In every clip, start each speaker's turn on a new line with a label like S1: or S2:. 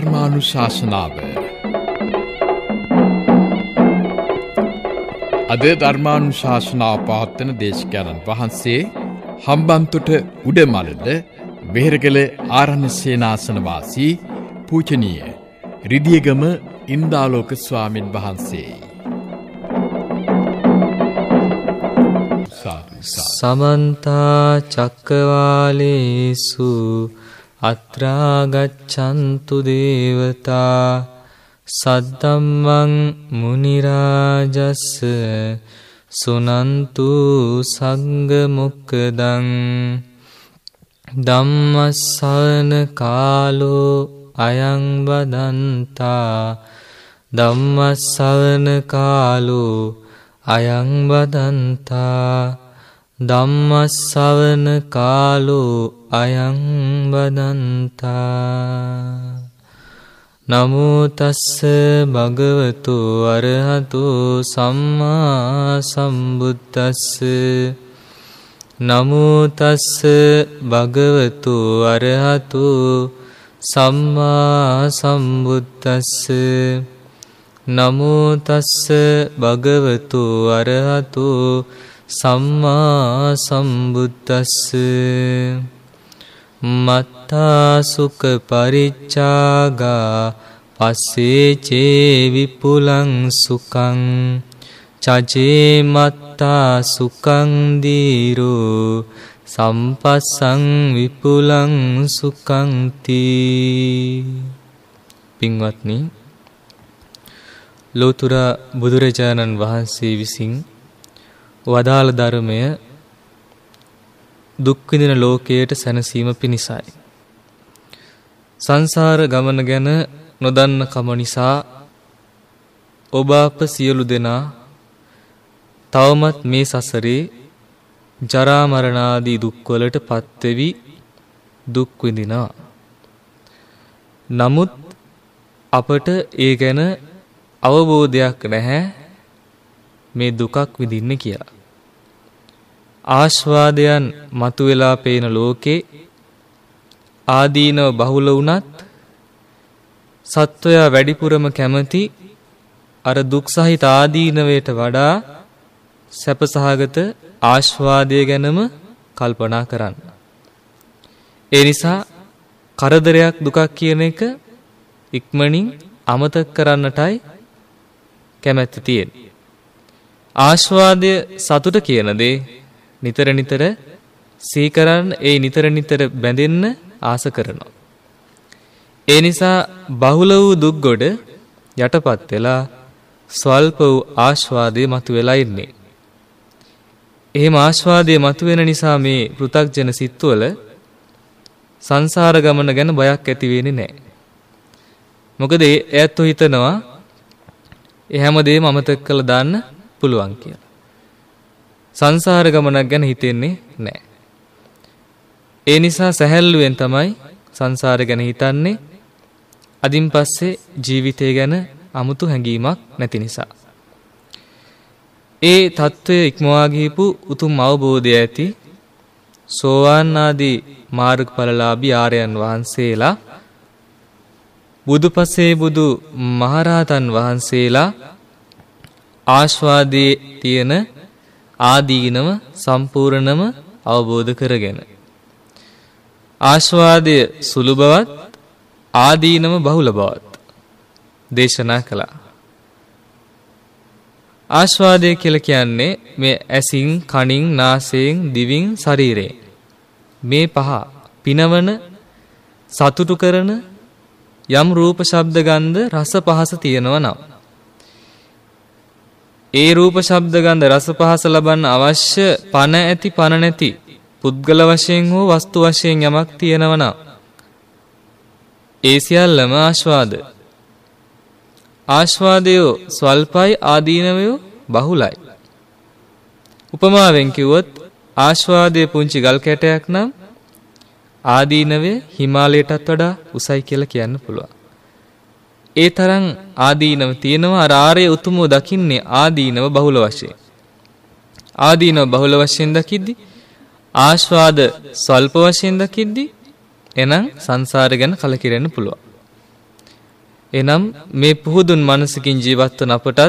S1: ධර්මානු ශාසනාව අද ධර්මානු ශාසනා පාත්තන දේශකයණන් වහන්සේ හම්බන්තොට උඩමලද වෙහරගල ආරණ්‍ය සේනාසනවාසී පූචනීය රිදියගම ඉන්දාලෝක ස්වාමින් වහන්සේයි. සමන්තා චක්කවාලේසු අත්‍රාගච්ඡන්තු දේවතා සද්දම්මං මුනිරාජස්ස සුනන්තු සංග මොක්කදං ධම්මස්සවන කාලෝ අයං බදන්තා ධම්මස්සවන කාලෝ අයං බදන්තා ධම්මස්සවන කාලෝ අයං වදන්තා නමුතස්ස භගවතු අරහතු සම්මා සම්බුද්දස්ස නමුතස්ස භගවතු අරහතු සම්මා සම්බුද්දස්ස නමුතස්ස භගවතු අරහතු සම්මා සම්මා සම්බුද්දස්ස මත්තා සුඛ පරිච්ඡාගා පස්සේ චේ විපුලං සුඛං චජේ මත්තා සුඛං දීරෝ සම්පස්සං විපුලං සුඛං තී පින්වත්නි ලෝතර බුදුරජාණන් වහන්සේ විසින් වදාළ ධර්මය දුක් විඳින ලෝකයට සැනසීම පිණිසයි. සංසාර ගමන ගැන නොදන්න කම නිසා ඔබ අප සියලු දෙනා තවමත් මේ සසරේ ජරා මරණ ආදී දුක්වලට පත්වෙවි දුක් විඳිනවා. නමුත් අපට ඒ ගැන අවබෝධයක් නැහැ මේ දුකක් විඳින්න කියලා. ආස්වාදයන් මතුවෙලා පේන ලෝකේ ආදීනව බහුල වුණත් සත්වයා වැඩිපුරම කැමති අර දුක් සහිත ආදීනවයට වඩා සැපසහගත ආශ්වාදය ගැනම කල්පනා කරන්න. ඒ නිසා කරදරයක් දුකක් කියන එක ඉක්මනින් අමතක කරන්නටයි කැමැත්ත තියෙන්. ආශ්වාදය සතුට කියන දේ නිතර නිතර සීකරන්න ඒ නිතර නිතර බැඳෙන්න ආස කරනවා. ඒ නිසා බහුල වූ දුක්ගොඩ යටපත් වෙලා ස්වල්ප වූ ආශ්වාදය මතු වෙලා ඉන්නේ. එහෙම ආශ්වාදය මතුවෙන නිසා මේ පෘථග්ජන සිත්වල සංසාර ගමන ගැන බයක් ඇති වෙන්නේ නැහැ. මොකද ඇත්තෝ හිතනවා ඒ හැමදේම අමතක කළා දාන්න පුළුවන් කියලා. සංසාර ගමනක් ගැන හිතෙන්නේ නැහැ. ඒ නිසා සැහැල්ලුවෙන් තමයි සංසාර ගැන හිතන්නේ. අදින් පස්සේ ජීවිතය ගැන අමුතු හැඟීමක් නැති නිසා. ඒ తত্ত্বය ඉක්මවා ගිහිපු උතුම් අවබෝධය ඇති සෝවාන් ආදී මාර්ගඵලලාභී ආර්යයන් වහන්සේලා බුදුපසේ බුදු මහරහතන් වහන්සේලා ආස්වාදයේ තියෙන ආදීනම සම්පූර්ණම අවබෝධ කරගෙන. ආශ්වාදය සුළු බවත් ආදීනම බහුල බවත් දේශනා කළා. ආශ්වාදය කියලා කියන්නේ මේ ඇසින් කනින් නාසයෙන් දිවින් ශරීරයෙන් මේ පහ පිනවන සතුටු කරන යම් රූප ශබ්ද ගන්ධ රස පහස තියෙනවා නම් ඒ රූප ශබ්ද ගන්ධ රස පහස ලබන්න අවශ්‍ය පණ ඇති පණ නැති පුද්ගල වශයෙන් හෝ වස්තු වශයෙන් යමක් තියෙනවනම් ඒ සියල්ලම ආස්වාද ආස්වාදය ස්වල්පයි ආදීනවය බහුලයි උපමාවෙන් කිව්වොත් ආස්වාදයේ පුංචි ගල් කැටයක් නම් ආදීනවය හිමාලයටත් වඩා උසයි කියලා කියන්න පුළුවන් ඒ තරම් ආදීනව තියෙනවා අර ආර්ය උතුමෝ දකින්නේ ආදීනව බහුල වශයෙන්. ආදීනව බහුල වශයෙන් දකිද්දි ආස්වාද ස්වල්ප වශයෙන් දකිද්දි එනම් සංසාර ගැන කලකිරෙන්න පුළුවන්. එනම් මේ පුහුදුන් මනසකින් ජීවත් වන අපටත්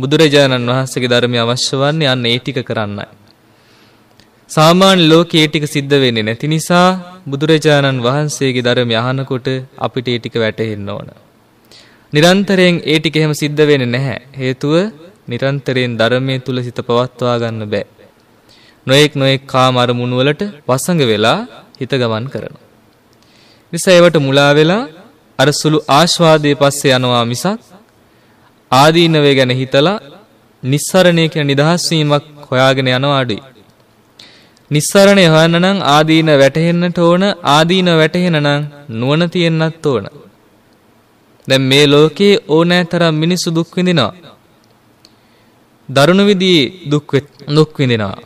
S1: බුදුරජාණන් වහන්සේගේ ධර්මය අවශ්‍ය වන්නේ අන්න ඒ ටික කරන්නයි. සාමාන්‍ය ලෝකයේ ටික සිද්ධ වෙන්නේ නැති නිසා බුදුරජාණන් වහන්සේගේ ධර්මය අහනකොට අපිට ඒ ටික වැටහෙන්න ඕන. නිරන්තරයෙන් ඒ ටික එහෙම සිද්ධ වෙන්නේ නැහැ. හේතුව නිරන්තරයෙන් ධර්මයේ තුල සිත පවත්වා ගන්න බෑ. නොඑක් නොඑක් කාම අරමුණු වලට වසඟ වෙලා හිත ගමන් කරනවා. නිසා ඒවට මුලා වෙලා අර සුළු ආස්වාදයේ පස්සේ යනවා මිසක් ආදීනවේ ගැන හිතලා නිස්සරණය කියන නිදහස් වීමක් හොයාගෙන යනවා අඩුයි. නිස්සරණය හොයන්න නම් ආදීන වැටහෙන්නට ඕන ආදීන වැටහෙන නම් නුවණ තියෙන්නත් ඕන. දැන් මේ ලෝකේ ඕනෑ තරම් මිනිස්සු දුක් විඳිනවා. දරුණු විදිහේ දුක් දුක් විඳිනවා.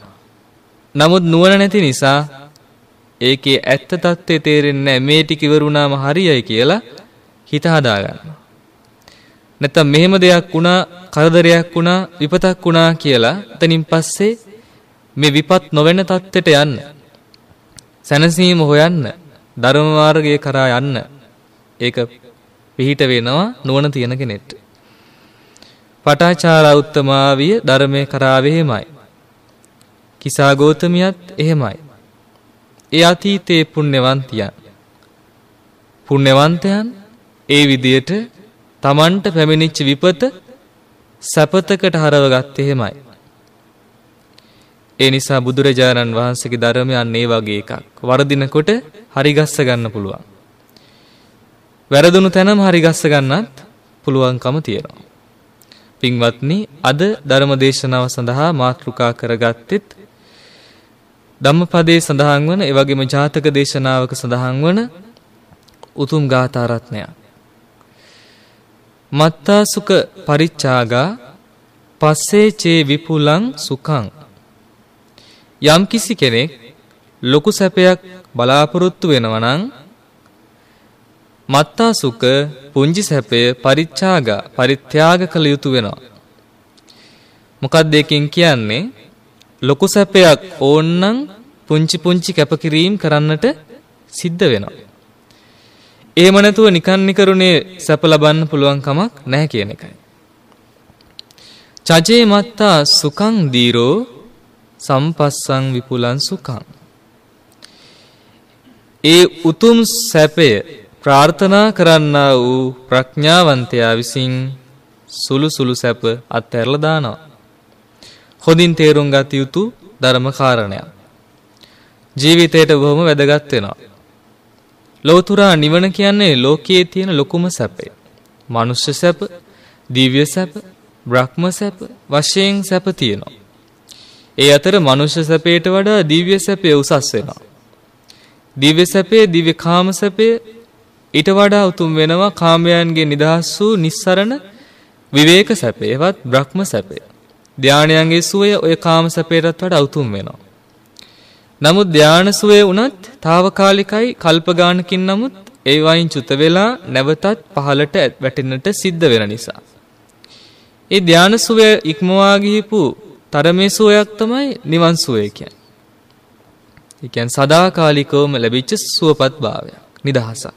S1: නමුත් නුවණ නැති නිසා ඒකේ ඇත්ත తත්වේ තේරෙන්නේ මේ ටික ඉවරුණාම හරියයි කියලා හිත හදාගන්නවා. නැත්තම් මෙහෙම දෙයක් වුණා, කරදරයක් වුණා, විපතක් වුණා කියලා එතනින් පස්සේ මේ විපත් නොවන தත්ත්වයට යන්න. සැනසීම හොයන්න, ධර්ම මාර්ගය කරා යන්න. ඒක පිහිට වෙනවා නුවණ තියෙන කෙනෙක්ට. පටාචාරා උත්තමාවිය ධර්මයේ කරාවේ එහෙමයි. කිසා ගෝතමියත් එහෙමයි. ඒ අතීතේ පුණ්‍යවන්තයන්. පුණ්‍යවන්තයන් ඒ විදියට Tamanට පැමිණිච්ච විපත සපතකට හරවගත්තේ එහෙමයි. ඒ නිසා බුදුරජාණන් වහන්සේගේ ධර්මයන් ඒ වගේ එකක්. වර්ධිනකොට හරිගස්ස ගන්න පුළුවන්. වැරදුණු තැනම හරි ගස්ස ගන්නත් පුළුවන්කම තියෙනවා. පින්වත්නි අද ධර්ම දේශනාව සඳහා මාතෘකා කරගත්තෙත් ධම්මපදයේ සඳහන් වන එවැගේම ජාතක දේශනාවක සඳහන් වන උතුම් ගාථා රත්නය. මත්තා සුඛ පරිච්ඡාගා පස්සේ චේ විපුලං සුඛං යම්කිසි කෙනෙක් ලොකු සැපයක් බලාපොරොත්තු වෙනවා නම් මත්තා සුඛ පුංජි සැපය පරිත්‍යාග පරිත්‍යාග කළ යුතු වෙනවා. මොකක්ද ඒකෙන් කියන්නේ? ලොකු සැපයක් ඕන්නම් පුංචි පුංචි කැපකිරීම් කරන්නට සිද්ධ වෙනවා. එහෙම නැතුව නිකන් නිකරුණේ සැප ලබන්න පුළුවන් කමක් නැහැ කියන එකයි. චජේ මත්තා සුඛං දීරෝ සම්පස්සං විපුලං සුඛං ඒ උතුම් සැපය ප්‍රාර්ථනා කරන්නා වූ ප්‍රඥාවන්තයා විසින් සුළු සුළු සැප අත්ඇරල දානවා. හොඳින් තේරුම් ගත යුතු ධර්ම කාරණයක්. ජීවිතයට බොහොම වැදගත් වෙනවා. ලෝතුරා නිවන කියන්නේ ලෝකයේ තියෙන ලොකුම සැපේ. මනුෂ්‍ය සැප, දිව්‍ය සැප, බ්‍රහ්ම සැප වශයෙන් සැප තියෙනවා. ඒ අතර මනුෂ්‍ය සැපයට වඩා දිව්‍ය සැපය උසස් වෙනවා. දිව්‍ය සැපේ, දිව්‍ය කාම සැපේ ඊට වඩා උතුම් වෙනවා කාමයන්ගේ නිදහස් වූ නිස්සරණ විවේක සැපේවත් බ්‍රහ්ම සැපේ. ධානයන්ගේ සුවය ඔය කාම සැපේටත් වඩා උතුම් වෙනවා. නමුත් ධාන සුවේ වුණත් తాවකාලිකයි කල්පගානකින් නමුත් ඒ වයින් චුත වෙලා නැවතත් පහලට වැටෙන්නට සිද්ධ වෙන නිසා. ඒ ධාන සුවේ ඉක්මවා ගිහිපු තරමේ සුවයක් තමයි නිවන් සුවය කියන්නේ. ඒ කියන්නේ සදාකාලිකවම ලැබිච්ච සුවපත් භාවයක්, නිදහසක්.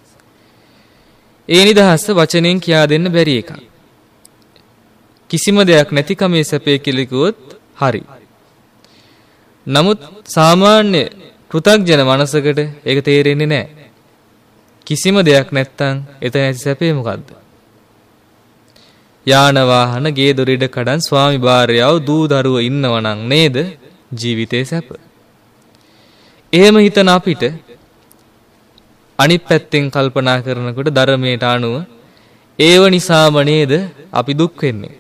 S1: ඒ නිදහස වචනයෙන් කියා දෙන්න බැරි එකක්. කිසිම දෙයක් නැතිකමේ සැපේ කිලිකුවොත් හරි. නමුත් සාමාන්‍ය කෘතග්ජන මනසකට ඒක තේරෙන්නේ නැහැ. කිසිම දෙයක් නැත්තම් එතන ඇති සැපේ මොකද්ද? යාන වාහන, ගේ දොර ඉඩ කඩන්, ස්වාමි භාර්යාව, දූ දරුවෝ ඉන්නවනම් නේද ජීවිතේ සැප? එහෙම හිතන අපිට අනිත් පැත්තෙන් කල්පනා කරනකොට ධර්මයට අනුව ඒව නිසාම නේද අපි දුක් වෙන්නේ.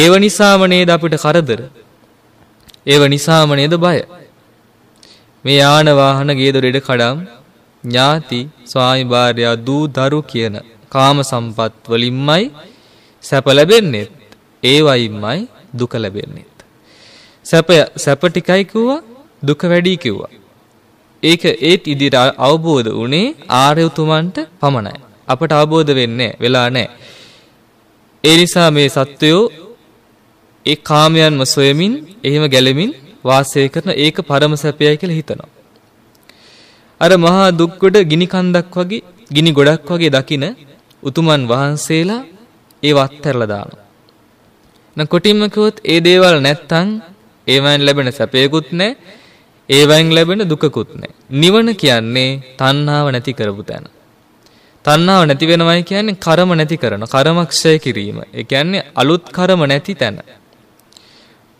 S1: ඒව නිසාම නේද අපිට කරදර. ඒව නිසාම නේද බය. මේ යාන වාහන ගේ දොරේට කඩම් ඥාති ස්වාමි භාර්යා දූ දරු කියන කාම සම්පත් වලින්මයි සැප ලැබෙන්නේ. ඒවයින්මයි දුක ලැබෙන්නේ. සැප සැප ටිකයි කිව්වා දුක වැඩි කිව්වා. ඒක ඒත් ඉදිරියට අවබෝධ වුණේ ආර්ය උතුමන්ට පමණයි. අපට අවබෝධ වෙන්නේ වෙලා නැහැ. ඒ නිසා මේ සත්වයෝ ඒ කාමයන්ම සොයමින් එහෙම ගැලෙමින් වාසය කරන ඒක පරම සැපයයි කියලා හිතනවා. අර මහා දුක්ගොඩ ගිනි කන්දක් වගේ ගිනි ගොඩක් වගේ දකින උතුමන් වහන්සේලා ඒව අත්හැරලා දානවා. නම් කොටින්ම කිව්වොත් ඒ දේවල් නැත්තම් ඒවෙන් ලැබෙන සැපයකුත් නැහැ. ඒවයින් ලැබෙන දුකකුත් නැහැ. නිවන කියන්නේ තණ්හාව නැති කරපු තැන. තණ්හාව නැති වෙනවයි කියන්නේ කර්ම නැති කරන කර්මක්ෂය කිරීම. ඒ කියන්නේ අලුත් කර්ම නැති තැන.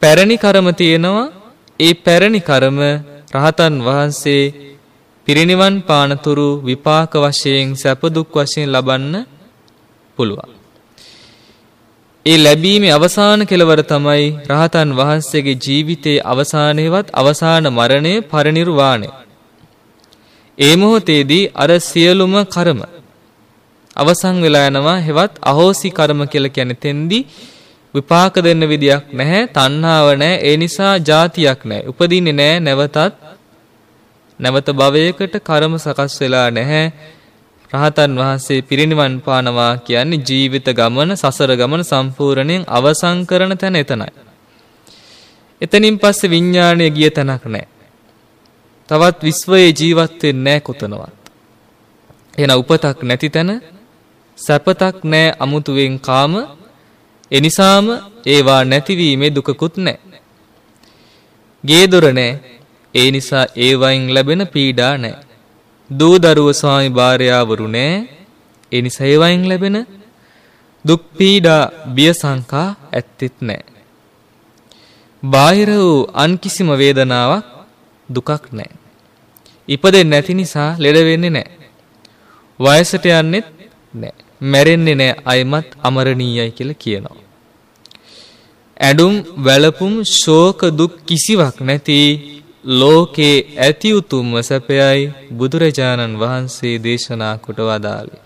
S1: පැරණි කර්ම තියෙනවා ඒ පැරණි කර්ම රහතන් වහන්සේ පිරිනිවන් පානතුරු විපාක වශයෙන් සැප දුක් වශයෙන් ලබන්න පුළුවන් ඒ ලැබීමේ අවසාන කෙලවර තමයි රහතන් වහන්සේගේ ජීවිතයේ අවසානයේවත් අවසාන මරණය පරිණිරවාණය. ඒ මොහොතේදී අර සියලුම කර්ම අවසන් වෙලා යනවා හෙවත් අහෝසි කර්ම කියලා කියන්නේ තෙන්දී විපාක දෙන්න විදියක් නැහැ තණ්හාව නැහැ ඒ නිසා જાතියක් නැහැ උපදින්නේ නැහැ නැවතත් නැවත භවයකට කර්ම සකස් වෙලා නැහැ රහතන් වහන්සේ පිරිනිවන් පානවා කියන්නේ ජීවිත ගමන සසර ගමන සම්පූර්ණයෙන් අවසන් කරන තැන එතනයි. එතනින් පස්සේ විඥාණය ගිය තැනක් නැහැ. තවත් විශ්වයේ ජීවත් වෙන්නේ නැහැ කොතනවත්. එන උපතක් නැති තැන සැපතක් නෑ අමුතුවෙන් කාම එනිසාම ඒවා නැතිවීමේ දුකකුත් නෑ. ගේ දොර නෑ ඒ නිසා ඒවයින් ලැබෙන පීඩා නෑ. දූ දරුව ස්වාමි භාර්යාවරු නෑ. ඒ නිසා ඒවයින් ලැබෙන දුක් පීඩා බිය සංකා ඇත්තෙත් නෑ. බාහිර වූ අන් කිසිම වේදනාවක් දුකක් නෑ. ඉපදෙන්නේ නැති නිසා ලෙඩ වෙන්නේ නෑ. වයසට යන්නෙත් නෑ. මැරෙන්නේ නෑ අයමත් අමරණීයයි කියලා කියනවා. ඇඩුම් වැළපුම් ශෝක දුක් කිසිවක් නැති ලෝකේ ඇති උතුම්ම සැපයයි බුදුරජාණන් වහන්සේ දේශනා කොට වදාළේ.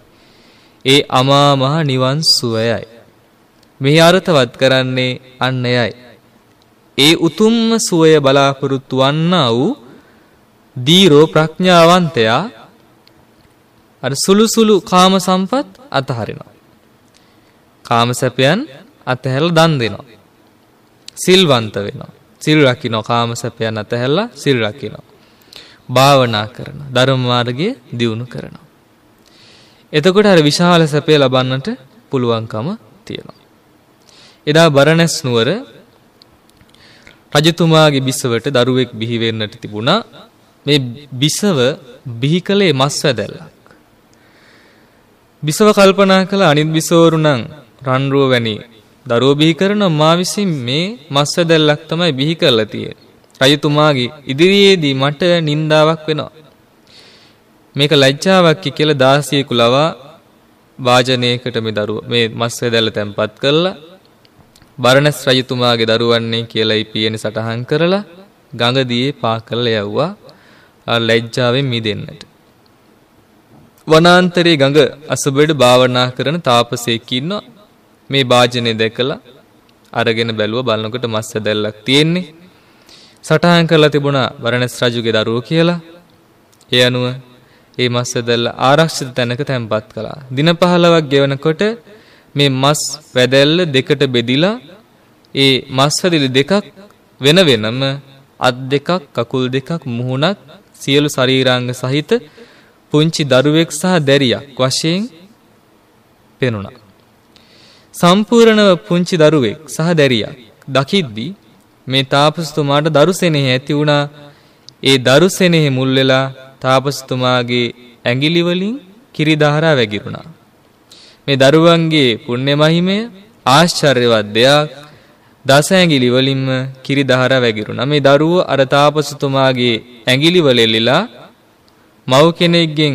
S1: ඒ අමා මහ නිවන් සුවයයි. මෙහි අර්ථවත් කරන්නේ අන්න යයි. ඒ උතුම්ම සුවය බලාපොරොත්තු වන්නා වූ දීරෝ ප්‍රඥාවන්තයා අර සුළුසුළු කාම සම්පත් අතහරිනවා. කාම සැපයන් අතහැල දන් දෙනවා. සිල්වන්ත වෙනවා. සිල් රකිනෝ කාමසපයන් අතහැල්ලා සිල් රකිනෝ. භාවනා කරන ධර්මමාර්ගය දියුණු කරනවා. එතකොට අර විශාල සැපය ලබන්නට පුළුවන්කම තියෙනවා. එදා බරණැස් නුවර රජතුමාගේ බිසවට දරුවෙක් බිහිවෙන්නට තිබුණා මේ බිසව බිහි කළේ මස් වැදැල්ලක්. බිසව කල්පනා කළ අනිත් බිසෝරුණං රන්රුව වැනි දරුව බිහි කරන මා විසින් මේ මස් වැදල්ලක් තමයි බිහි කරලා තියෙන්නේ. රජතුමාගේ ඉදිරියේදී මට නින්දාවක් වෙනවා. මේක ලැජ්ජාවක් කියලා දාසියෙකු ලවා වාජනයකට මේ දරුව මේ මස් වැදල්ල තැම්පත් කරලා බරණස් රජතුමාගේ දරුවන්නේ කියලා පියෙන සටහන් කරලා ගඟදියේ පා කරලා යවුවා ලැජ්ජාවෙන් මිදෙන්නට. වනාන්තරයේ ගඟ අසබඩ භාවනා කරන තාපසයෙක් ඉන්නවා. මේ භාජනය දැකලා අරගෙන බැලුව බලනකොට මස් ඇදැල්ලක් තියෙන්නේ. සටහන් කරලා තිබුණා බරණැස් රජුගේ දරුවෝ කියලා. ඒ අනුව ඒ මස් ඇදැල්ල ආරක්ෂිත තැනක තැන්පත් කළා. දින 15ක් ගෙවනකොට මේ මස් වැදැල්ල දෙකට බෙදිලා ඒ මස් වැදලි දෙකක් වෙන වෙනම අත් දෙකක් කකුල් දෙකක් මුහුණක් සියලු ශරීරාංග සහිත පුංචි දරුවෙක් සහ දැරියක් වශයෙන් පෙනුණා. සම්පූර්ණව පුංචි දරුවෙක් සහ දැරියක් දකිද්දී මේ තාපසතුමාට දරුසෙනෙහි ඇති වුණා ඒ දරුසෙනෙහි මුල් වෙලා තාපසතුමාගේ ඇඟිලි වලින් කිරි දහරා වැගිරුණා මේ දරුවන්ගේ පුණ්‍ය මහිමය ආශ්චර්යවත් දෙයක් දස ඇඟිලි වලින්ම කිරි දහර වැගිරුණා. මේ දරුව අර තාපසතුමාගේ ඇඟිලි වලෙලිලා මව් කෙනෙක්ගෙන්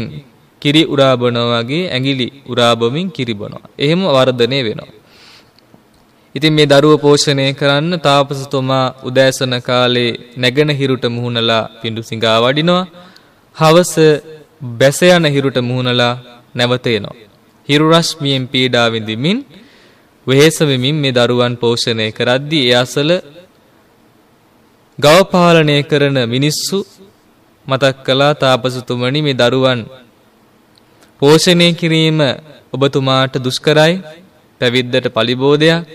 S1: කිරි උරාබනවා වගේ ඇඟිලි උරාබමින් කිරිබනවා. එහෙම වර්ධනය වෙනවා. ඉතින් මේ දරුව පෝෂණය කරන්න තාපසතුමා උදෑසන කාලේ නැගෙනහිරුට මුහුණලා පිඬු සිඟා වඩිනවා. හවස බැස යන හිරුට මුහුණලා නැවත එනවා. හිරු රශ්මියෙන් පීඩා විඳිමින් වෙහෙස වෙමින් මේ දරුවන් පෝෂණය කරද්දී ඒ අසල ගව පාලනය කරන මිනිස්සු මතක් කළා තාපසතුමනි මේ දරුවන් පෝෂණය කිරීම ඔබතුමාට දුෂ්කරයි පැවිද්දට පලිබෝධයක්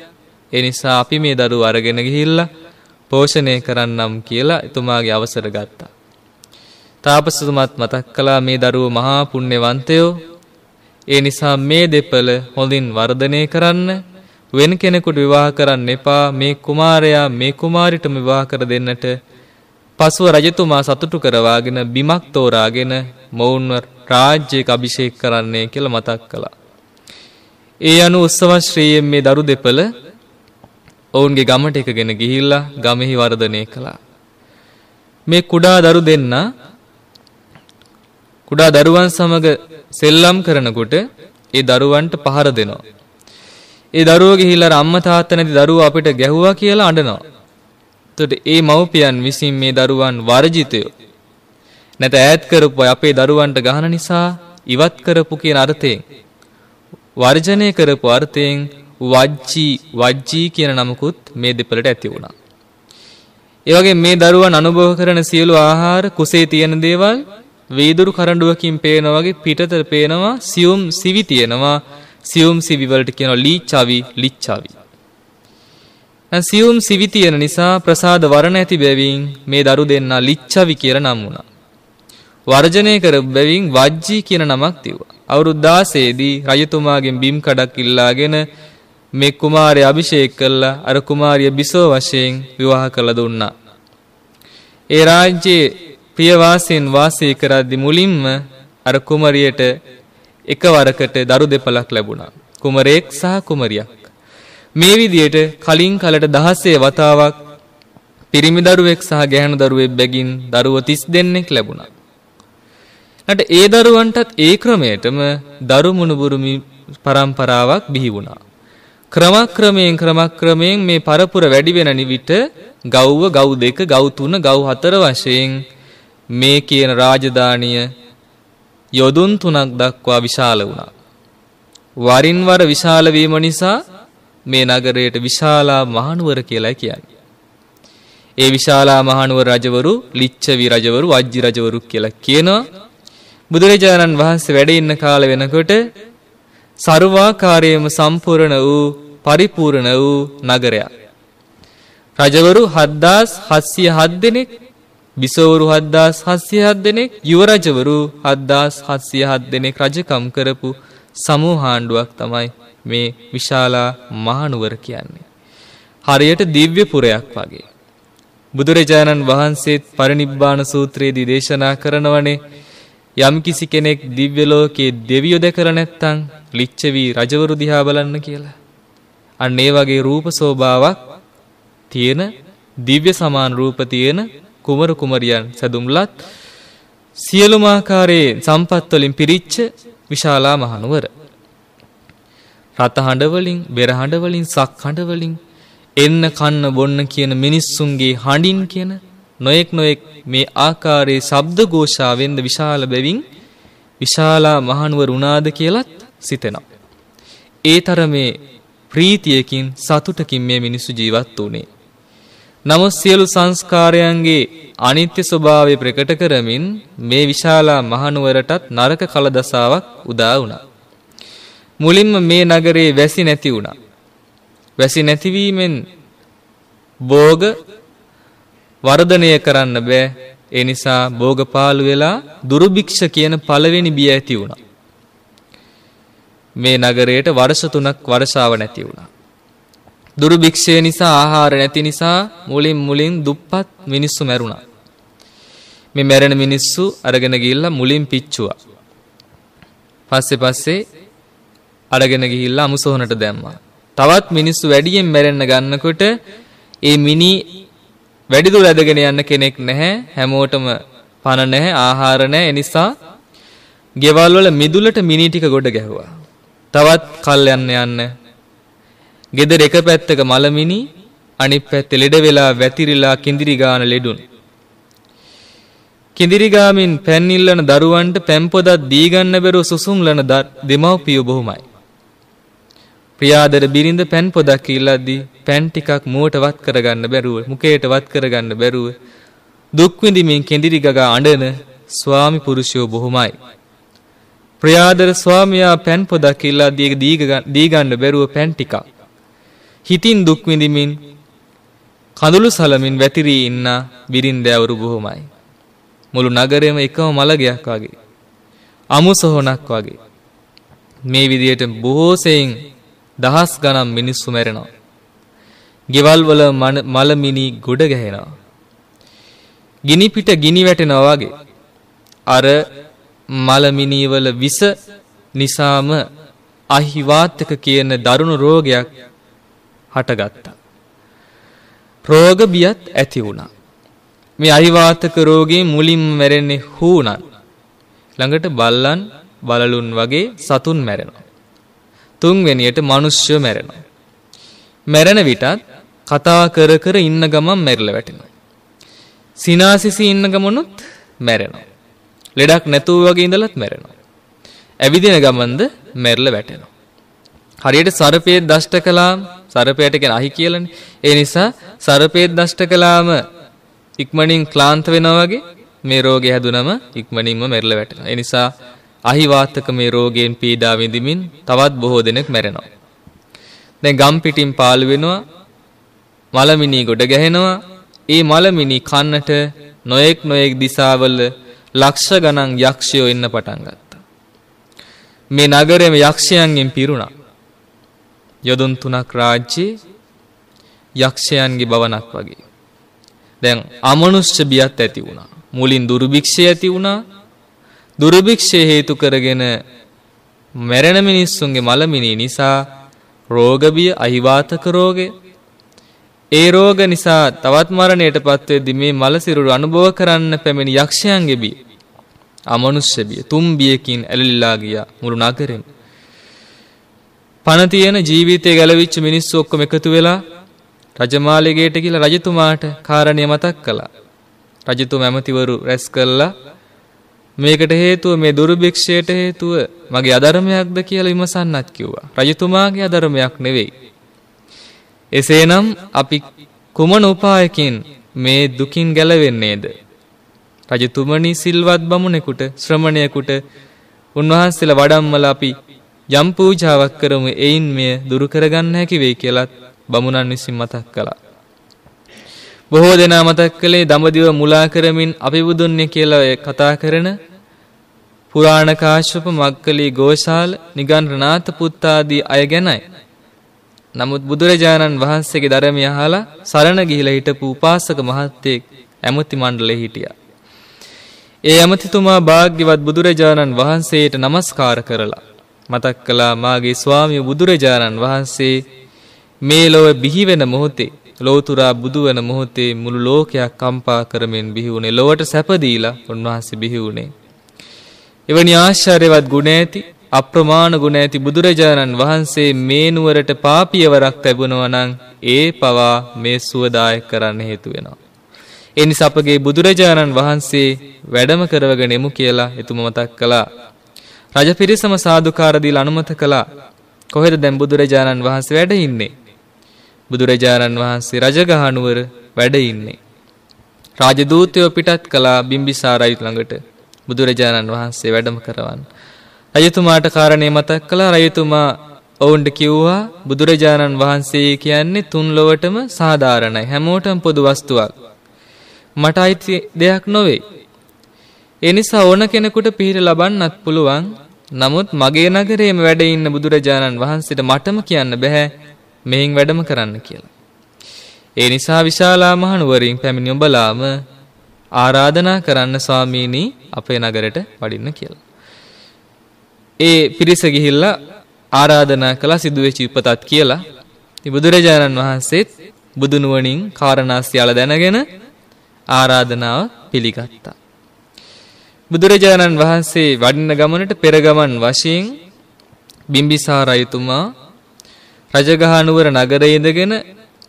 S1: ඒ නිසා අපි මේ දරුව අරගෙන ගිහිල්ලා පෝෂණය කරන්නම් කියලා එතුමාගේ අවසර ගත්තා. තාපසතුමත් මතක් කළා මේ දරුව මහා පුණ්‍යවන්තයෝ ඒ නිසා මේ දෙපළ හොඳින් වර්ධනය කරන්න වෙන කෙනෙකුට විවාහ කරන්න එපා මේ කුමාරයා මේ කුමාරිටම විවාහ කර දෙන්නට පසුව රජතුමා සතුටු කරවාගෙන බිමක් තෝරාගෙන මොවුන්ව රාජ්‍යයක අභිෂේක කරන්නේ කියලා මතක් කළා. ඒ අනුව උත්සවශ්‍රීයෙන් මේ දරු දෙපළ ඔවුන්ගේ ගමට එකගෙන ගිහිල්ලා ගමෙහි වර්ධනය කළා. මේ කුඩා දරු දෙන්න කුඩා දරුවන් සමග සෙල්ලම් කරනකොට ඒ දරුවන්ට පහර දෙනවා. ඒ දරුවෝ ගිහිල්ලා අම්මා තාත්තා නැති දරුවෝ අපිට ගැහුවා කියලා අඬනවා. තොට ඒ මව්පියන් විසින් මේ දරුවන් වර්ජිතයෝ. නැත ඈත් කරපු අපේ දරුවන්ට ගහන නිසා ඉවත් කරපු කියන අර්ථයෙන්. වර්ජනය කරපු අර්ථයෙන් වජ්ජී වජ්ජී කියන නමකුත් මේ දෙපළට ඇති වුණා. ඒවගේ මේ දරුවන් අනුභව කරන සියලු ආහාර කුසේ තියෙන දේවල් වීදුරු කරඬුවකින් පේනවා වගේ පිටත පේනවා සියුම් සිවි තියෙනවා සියුම් සිවි වලට කියනවා ලීචාවි ලිච්චාවි සියුම් සිවිතියන නිසා ප්‍රසාද වරණ ඇති බැවින් මේ දරු දෙන්නා ලිච්ඡවි කියලා නම් වුණා. වර්ජනය කර බැවින් වජ්ජී කියන නමක් තිව්වා. අවුරුදු 16 දී රජතුමාගෙන් බිම් කඩක් ඉල්ලාගෙන මේ කුමාරය අභිෂේක කළා අර කුමාරිය බිසෝ වශයෙන් විවාහ කළ දුන්නා. ඒ රාජ්‍යයේ ප්‍රියවාසීන් වාසය කරද්දී මුලින්ම අර කුමරියට එකවරකට දරු දෙපළක් ලැබුණා. කුමරෙක් සහ කුමරියක්. මේ විදියට කලින් කලට දහසේ වතාවක් පිරිමි දරුවෙක් සහ ගැහැණු දරුවෙක් බැගින් දරුවෝ 30 දෙනෙක් ලැබුණා. නැට ඒ දරුවන්ටත් ඒ ක්‍රමයටම දරු මුණුබුරුමි පරම්පරාවක් බිහි වුණා. ක්‍රමක්‍රමයෙන් ක්‍රමක්‍රමයෙන් මේ පරපුර වැඩි වෙන නිවිට ගව්ව ගව් දෙක ගව් තුන ගව් හතර වශයෙන් මේ කියන රාජධානිය යොදුන් තුනක් දක්වා විශාල වුණා. වරින් වර විශාල වීම නිසා මේ නගරයට විශාලා මහනුවර කියලා කියන්නේ. ඒ විශාලා මහනුවර රජවරු ලිච්ඡවි රජවරු වජ්ජි රජවරු කියලා කියනවා. බුදුරජාණන් වහන්සේ වැඩ ඉන්න කාලේ වෙනකොට ਸਰවාකාරයේම සම්පූර්ණ වූ පරිපූර්ණ වූ නගරයක්. රජවරු 7707 දෙනෙක්, විසවරු 7707 දෙනෙක්, යුවරජවරු 7707 දෙනෙක් රජකම් කරපු සමූහාණ්ඩුවක් තමයි මේ විශාලා මහනුවර කියන්නේ. හරියට දිව්‍ය පුරයක් වගේ. බුදුරජාණන් වහන්සේත් පරිනිබ්බාන සූත්‍රයේදී දේශනා කරනවනේ යම්කිසි කෙනෙක් දිව්‍ය ලෝකයේ දෙවියෝ දැකලා නැත්නම් ලිච්ඡවි රජවරු දිහා බලන්න කියලා. අන්න ඒ වගේ රූප සෝභාවක් තියෙන දිව්‍ය සමාන රූප තියෙන කුමරු කුමරියන් සැදුම්ලත් සියලුම ආකාරයේ සම්පත් වලින් පිරිච්ච විශාලා මහනුවර රත හඬවලින් බෙර හඬවලින් සක් හඬවලින් එන්න කන්න බොන්න කියන මිනිස්සුන්ගේ හඬින් කියන නොයෙක් නොයෙක් මේ ආකාරයේ ශබ්ද ഘോഷාවෙන්ද විශාල බැවින් විශාලා මහනුවර උනාද කියලත් සිතෙනවා. ඒ තරමේ ප්‍රීතියකින් සතුටකින් මේ මිනිස්සු ජීවත් වුණේ. නමුත් සියලු සංස්කාරයන්ගේ අනිත්‍ය ස්වභාවය ප්‍රකට කරමින් මේ විශාලා මහනුවරටත් නරක කලදසාවක් උදා වුණා. මුලින්ම මේ නගරේ වැසි නැති වුණා. වැසි නැතිවීමෙන් භෝග වර්ධනය කරන්න බෑ. ඒ නිසා භෝග පාළු වෙලා දුරුභික්ෂ කියන පළවෙනි බිය ඇති වුණා. මේ නගරයට වර්ෂ තුනක් වර්ෂාව නැති වුණා. දුරුභික්ෂය නිසා ආහාර නැති නිසා මුලින් මුලින් දුප්පත් මිනිස්සු මැරුණා. මේ මැරෙන මිනිස්සු අරගෙන ගිහිල්ලා මුලින් පිච්චුවා. පස්සේ පස්සේ අරගෙන ගිහිල්ලා අමුසොහනට දැම්මා. තවත් මිනිස්සු වැඩියෙන් මැරෙන්න ගන්නකොට ඒ මිනි වැඩි දුර ඇදගෙන යන්න කෙනෙක් නැහැ. හැමෝටම පණ නැහැ, ආහාර නැහැ. ඒ නිසා ගෙවල් වල මිදුලට මිනි ටික ගොඩ ගැහුවා. තවත් කල් යන්න යන්න. ගෙදර එක පැත්තක මලමිනි, අනිත් පැත්තේ ලෙඩ වෙලා වැතිරිලා කිඳිරි ගාන ලෙඩුන්. කිඳිරිගාමින් පැන්නිල්ලන දරුවන්ට පැම්පොදක් දීගන්න බැරුව සුසුම්ලන දෙමව්පියෝ බොහොමයි. ප්‍රියාදර බිරිඳ පෑන් පොදක් ඉල්ලද්දී පෑන් ටිකක් මුවට වත් කරගන්න බැරුව මුකේට වත් කරගන්න බැරුව දුක් විඳිමින් කෙඳිරි ගගා අඬන ස්වාමි පුරුෂයෝ බොහොමයි. ප්‍රියාදර ස්වාමියා පෑන් පොදක් ඉල්ලද්දී දී ගන්න බැරුව පෑන් ටිකක්. හිතින් දුක් විඳිමින් කඳුළු සලමින් වැතිරී ඉන්න බිරින්දෑවරු බොහොමයි. මුළු නගරයම එකම මළගයක් වගේ. අමු සොහොනක් වගේ. මේ විදියට බොහෝසයෙන් දහස් ගණන් මිනිස්සු මැරෙනවා. ගෙවල් වල මලමිනි ගොඩ ගැහෙනවා. ගිනි පිට ගිනි වැටෙනවා වගේ. අර මලමිනි වල විස නිසාම අහිවාතක කියන දරුණු රෝගයක් හටගත්තා. රෝග බියත් ඇති වුණා. මේ අහිවාතක රෝගේ මුලින් මැරෙන්නේ හූනන්. ළඟට බල්ලන් බලලුන් වගේ සතුන් මැරෙනවා. තුන්වෙනියට මිනිස්සු මැරෙනවා. මැරෙන විටත් කතා කර කර ඉන්න ගමන් මැරිලා වැටෙනවා. සිනාසිසි ඉන්න ගමනොත් මැරෙනවා. ලෙඩක් නැතුව වගේ ඉඳලත් මැරෙනවා. ඇවිදින ගමන්ද මැරිලා වැටෙනවා. හරියට සර්පයේ දෂ්ට කළා සර්පයට කියන අහි කියලානේ. ඒ නිසා සර්පයේ දෂ්ට කළාම ඉක්මනින් ක්ලාන්ත වෙනවා වගේ මේ රෝගය හැදුනම ඉක්මනින්ම මැරිලා වැටෙනවා. ඒ නිසා අහිවාතක මේ රෝගයෙන් පීඩා විඳිමින් තවත් බොහෝ දෙනෙක් මැරෙනවා. දැන් ගම් පිටින් පාළු වෙනවා මලමිනී ගොඩ ගැහෙනවා. ඒ මලමිනී කන්නට නොයෙක් නොයෙක් දිසාවල ලක්ෂ ගණන් යක්ෂයෝ එන්න පටන් ගත්තා. මේ නගරයේම යක්ෂයන්ගෙන් පිරුණා. යොදුන් තුනක් රාජ්‍යයේ යක්ෂයන්ගේ බවනක් වගේ. දැන් අමනුෂ්‍ය බියත් ඇති වුණා. මුලින් දුර්භික්ෂය ඇති වුණා. දුරභික්ෂය හේතු කරගෙන මැරෙන මිනිස්සුන්ගේ මලමිනී නිසා රෝගබිය අහිවාතක රෝගය ඒ රෝග නිසා තවත් මරණයට පත්වේදී මේ මලසිරුරු අනුභව කරන්න පැමිණි යක්ෂයන්ගේ බිය අමනුෂ්‍ය බිය තුම් බියකින් ඇලලිලා ගියා මුළු නගරෙම පණ තියෙන ජීවිතේ ගැලවිච්ච මිනිස්සු ඔක්කොම එකතු වෙලා රජමාලිගයට කියලා රජතුමාට කාරණේ මතක් කළා රජතුමා ඇමතිවරු රැස් කළා මේකට හේතුව මේ දුරුභික්ෂයට හේතුව මගේ අධර්මයක්ද කියලා විමසන්නත් කිව්වා. රජතුමාගේ අධර්මයක් නෙවෙයි. එසේනම් අපි කුමන උපායකින් මේ දුකින් ගැලවෙන්නේද? රජතුමනි සිල්වත් බමුණෙකුට ශ්‍රමණයෙකුට උන්වහන්සේලා වඩම්මලා අපි යම් පූජාවක් කරමු එයින් මෙය දුරු කරගන්න හැකි වෙයි කියලත් බමුණන් විසින් මතක් කළා. බොහෝ දෙනා මතක් කළේ දඹදිව මුලා කරමින් අපි බුදුන්නේ කියලා කතා කරන පුරාණ කාශ්‍යප මක්කලි ගෝසාල නිගන්රනාත පුත්තාදී අය ගැනයි. නමුත් බුදුරජාණන් වහන්සේගේ ධර්මය අහලා සරණ ගිහිලා හිටපු උපාසක මහත්තයෙක් ඇමති මණ්ඩලේ හිටියා. ඒ ඇමතිතුමා භාග්‍යවත් බුදුරජාණන් වහන්සේට নমස්කාර කරලා මතක් කළා මාගේ ස්වාමී බුදුරජාණන් වහන්සේ මේ ලොව බිහි වෙන මොහොතේ ලෝතුරා බුදුවන මොහොතේ මුළු ලෝකයක් කම්පා කරමින් බිහිවුනේ ලොවට සැපදීලා උන්වහන්සේ බිහිවුනේ. එවැනි ආශ්චර්යවත් ගුණ ඇති අප්‍රමාණ ගුණ ඇති බුදුරජාණන් වහන්සේ මේ නුවරට පාපියවරක් ලැබුණා නම් ඒ පවා මේ සුවදායක කරන්න හේතු වෙනවා. ඒ නිසා අපගේ බුදුරජාණන් වහන්සේ වැඩම කරවගෙන එමු කියලා එතුම මතක් කළා. රජ පිරිසම සාදුකාර දීලා අනුමත කළා. කොහෙද දැන් බුදුරජාණන් වහන්සේ වැඩ ඉන්නේ? බුදුරජාණන් වහන්සේ රජගහනුවර වැඩ ඉන්නේ. රාජදූතයෝ පිටත් කළා බිම්බිසාරයි ළඟට බුදුරජාණන් වහන්සේ වැඩම කරවන්න. රජතුමාට කාරණේ මතක් කළා රජතුමා ඔවුන්ට කිව්වා බුදුරජාණන් වහන්සේ කියන්නේ තුන් ලොවටම සාධාරණයි හැමෝටම පොදු වස්තුවක්. මට අයිති දෙයක් නොවේ. ඒ නිසා ඕන කෙනෙකුට පිහිට ලබන්නත් පුළුවන්. නමුත් මගේ නගරයේම වැඩ ඉන්න බුදුරජාණන් වහන්සේට මටම කියන්න බෑ මෙයින් වැඩම කරන්න කියලා. ඒ නිසා විශාලා මහනුවරින් පැමිණි ඔබලාම ආරාධනා කරන්න ස්වාමීනි අපේ නගරයට වඩින්න කියලා. ඒ පිරිස ගිහිල්ලා ආරාධනා කළා සිදුවෙච්ච විපතත් කියලා. ඉතින් බුදුරජාණන් වහන්සේත් බුදු නුවණින් කාරණා සියල්ල දැනගෙන ආරාධනාව පිළිගත්තා. බුදුරජාණන් වහන්සේ වඩින ගමනට පෙර ගමන් වශයෙන් බිම්බිසාර රජතුමා රජගහනුවර නගරයේ ඉඳගෙන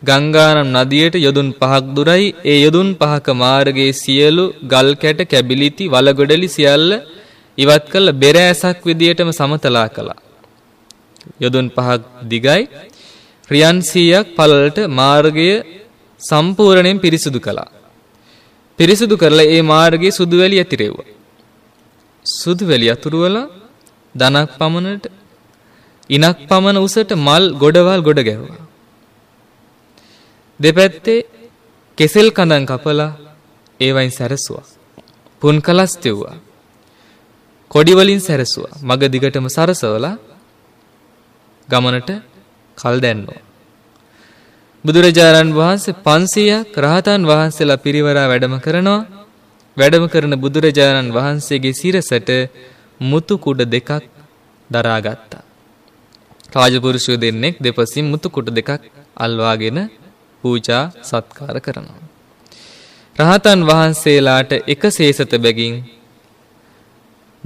S1: ගංගානම් නදියට යොදුන් පහක් දුරයි ඒ යොදුන් පහක මාර්ගයේ සියලු ගල් කැට කැබිලිති වලගොඩලි සියල්ල ඉවත් කළ බෙර ඇසක් විදියටම සමතලා කළා යොදුන් පහක් දිගයි රියන් 100ක් පළලට මාර්ගය සම්පූර්ණයෙන් පිරිසුදු කළා පිරිසුදු කරලා ඒ මාර්ගයේ සුදු වැලි ඇතිරෙව්වා සුදු වැලි අතුරුවලා ධනක් පමණට ඉනක් පමණ උසට මල් ගොඩවල් ගොඩ ගැව්වා. දෙපැත්තේ කෙසෙල් කඳන් කපලා ඒවයින් සැරසුවා. පුන් කලස් තෙව්වා. කොඩි වලින් සැරසුවා. මග දිගටම සරසවලා ගමනට කල් දැන්නවා. බුදුරජාණන් වහන්සේ 500ක් රහතන් වහන්සේලා පිරිවරා වැඩම කරනවා. වැඩම කරන බුදුරජාණන් වහන්සේගේ සිරසට මුතු කුඩ දෙකක් දරාගත්තා. රාජපුරුෂය දෙන්නෙක් දෙපසින් මුතු කුට දෙකක් අල්වාගෙන පූජා සත්කාර කරනවා. රහතන් වහන්සේලාට එක සේසත බැගින්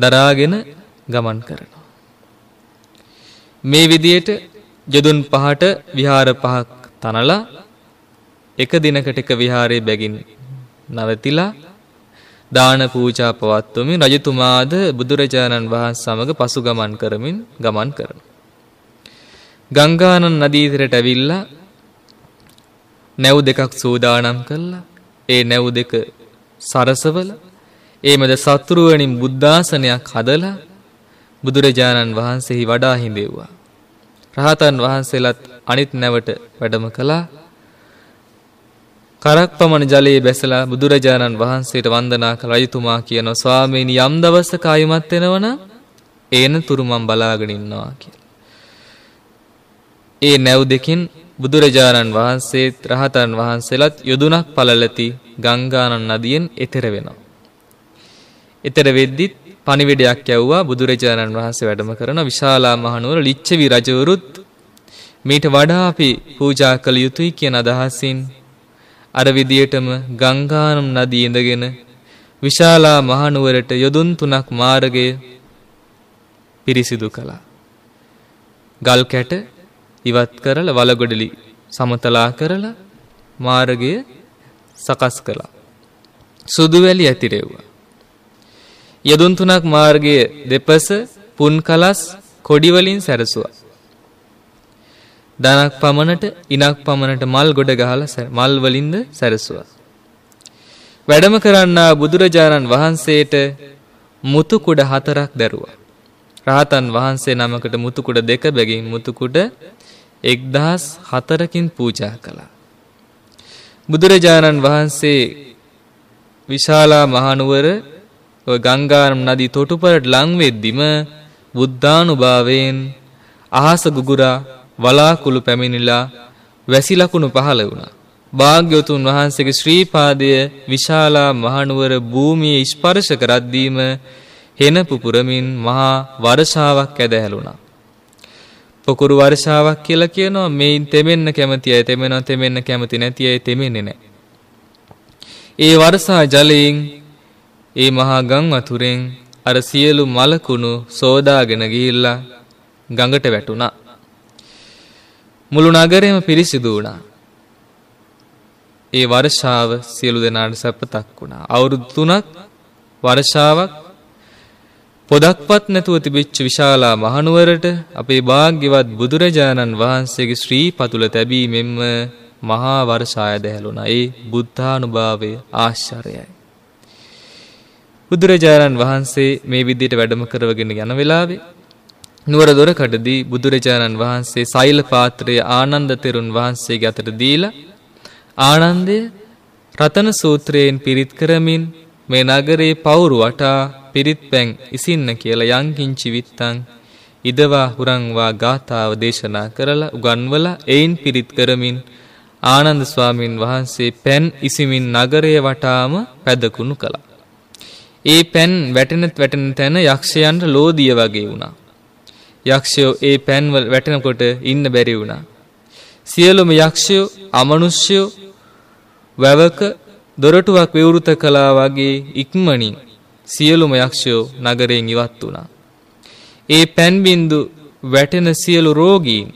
S1: දරාගෙන ගමන් කරනවා. මේ විදියට ජදුන් පහට විහාර පහක් තනලා එක දිනකට එක විහාරයේ බැගින් නවතිලා දාන පූජා පවත්වමින් රජතුමාද බුදුරජාණන් වහන්සේ සමග පසු ගමන් කරමින් ගමන් කරනවා. ගංගානන් නදී තෙරට ඇවිල්ලා නැව් දෙකක් සූදානම් කළා. ඒ නැව් දෙක සරසවල ඒ මැද සතුරුවනින් බුද්ධාසනයක් හදලා බුදුරජාණන් වහන්සේහි වඩා හිඳෙව්වා. රහතන් වහන්සේලත් අනිත් නැවට වැඩම කළා. කරක් පමණ ජලයේ බැසලා බුදුරජාණන් වහන්සේට වන්දනා කළ රජතුමා කියන ස්වාමීනි යම් දවසක ආයමත් වෙනවනම් ඒන තුරු මම බලාගෙන ඉන්නවා කියලා. ඒ නැව් දෙකින් බුදුරජාණන් වහන්සේත් රහතන් වහන්සේලත් යොදුනක් පලලති ගංගානන් නදියෙන් එතෙර වෙනවා. එතෙර වෙද්දිත් පණිවිඩයක් යව්වා බුදුරජාණන් වහන්සේ වැඩම කරන විශාලා මහනුවර ලිච්ඡවි රජවරුත් මීට වඩා අපි පූජා කළ යුතුයි කියන අදහසින් අර විදියටම ගංගානම් නදී ඉඳගෙන විශාලා මහනුවරට යොදුන් තුනක් මාර්ගය පිරිසිදු කළා. ගල් කැට ඉවත් කරල වලගොඩලි සමතලා කරලා මාරගය සකස් කළා. සුදුවැලි ඇතිරෙව්වා. යදුන්තුනක් මාර්ගය දෙපස පුන් කලස් කොඩිවලින් සැරසුවා. දනක් පමණට ඉනක් පමණට මල් ගොඩ ගහල මල්වලින්ද සැරසුවා. වැඩම කරන්නා බුදුරජාණන් වහන්සේට මුතුකුඩ හතරක් දැරුවා. රහතන් වහන්සේ නමකට මුතුකුඩ දෙක බැගින් මුතුකුඩ එක්දහස් හතරකින් පූජා කළා. බුදුරජාණන් වහන්සේ විශාලා මහනුවර ගංගාරම් නදී තොටුපරට ලංවෙද්දිම බුද්ධානුභාවයෙන් අහස ගුගුරා වලාකුළු පැමිණිලා වැසි ලකුණු පහළ වුණා. භාග්‍යවතුන් වහන්සේගේ ශ්‍රී පාදය විශාලා මහනුවර භූමියේ ස්පර්ශ කරද්දීම හෙන පුපුරමින් මහා වර්ෂාවක් ඇදහැළුණා. පොකුරු වර්ෂාවක් කියලා කියනවා මේන් තෙමෙන්න කැමති අය තෙමෙනවා තෙමෙන්න කැමති නැති අය තෙමෙන්නේ නැහැ. ඒ වර්ෂා ජලයෙන් ඒ මහා ගම් වතුරෙන් අර සියලු මලකුණු සෝදාගෙන ගිහිල්ලා ගඟට වැටුණා. මුළු නගරෙම පිරිසිදු වුණා. ඒ වර්ෂාව සියලු දෙනාට සැපතක් වුණා. අවුරුදු 3ක් වර්ෂාවක් පොදක්වත් නැතුව තිබිච්ච විශාලා මහනුවරට අපේ භාග්‍යවත් බුදුරජාණන් වහන්සේගේ ශ්‍රී පතුල තැබීමෙන්ම මහා වර්ෂාය දැහැලුණා. ඒ බුද්ධානුභාවය ආශ්චර්යයි. බුදුරජාණන් වහන්සේ මේ විදිහට වැඩම කරවගෙන යන වෙලාවේ නුවර දොරකඩදී බුදුරජාණන් වහන්සේ සෛල පාත්‍රය ආනන්ද තෙරුන් වහන්සේගේ අතට දීලා ආනන්දය රතන සූත්‍රයෙන් පිරිත් කරමින් මේ නගරේ පවුරු වටා පිරිත් පැන් ඉසින්න කියලා යංකින්චි විත්තං ඉදවා හුරංවා ගාථාව දේශනා කරලා උගන්වලා එයින් පිරිත් කරමින් ආනන්ද ස්වාමීන් වහන්සේ පැන් ඉසිමින් නගරය වටාම පැදකුණු කළා. ඒ පැන් වැටෙනත් වැටෙන තැන යක්ෂයන්ට ලෝදිය වගේ වුණා. යක්ෂයෝ ඒ පැන්වල වැටෙනකොට ඉන්න බැරි වුණා. සියලුම යක්ෂයෝ අමනුෂ්‍යයෝ වැවක දොරටුවක් විවෘත කළා වගේ ඉක්මනින් සියලුම යක්ෂයෝ නගරයෙන් ඉවත් වුණා. ඒ පැන්බින්දු වැටෙන සියලු රෝගීන්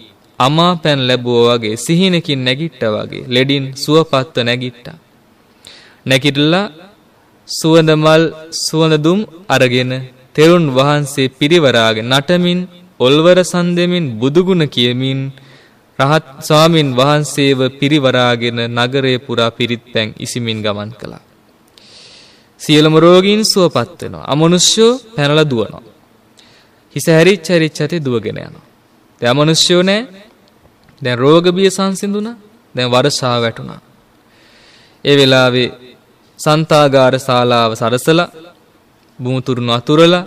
S1: අමා පැන් ලැබුව වගේ සිහිනකින් නැගිට්ට වගේ ලෙඩින් සුවපත්ව නැගිට්ට. නැකිටල්ලා සුවඳමල් සුවඳදුම් අරගෙන තෙරුන් වහන්සේ පිරිවරාගෙන නටමින් ඔල්වර සන්දෙමින් බුදුගුණ කියමින් රහත් ස්වාමින් වහන්සේව පිරිවරාගෙන නගරය පුරා පිරිත් පැන් ඉසිමින් ගමන් කළා. සියලම රෝගීන් සුවපත් වෙනවා. අමනුෂ්‍යෝ පැනලා දුවනවා. හිස හැරිච්ච හැරිච්ච ඇති දුවගෙන යනවා. දැන් අමනුෂ්‍යෝ නෑ. දැන් රෝග බිය සංසිඳුණා. දැන් වර්ෂාව වැටුණා. ඒ වෙලාවේ සන්තාගාර ශාලාව සරසලා බුමුතුරුණු අතුරලා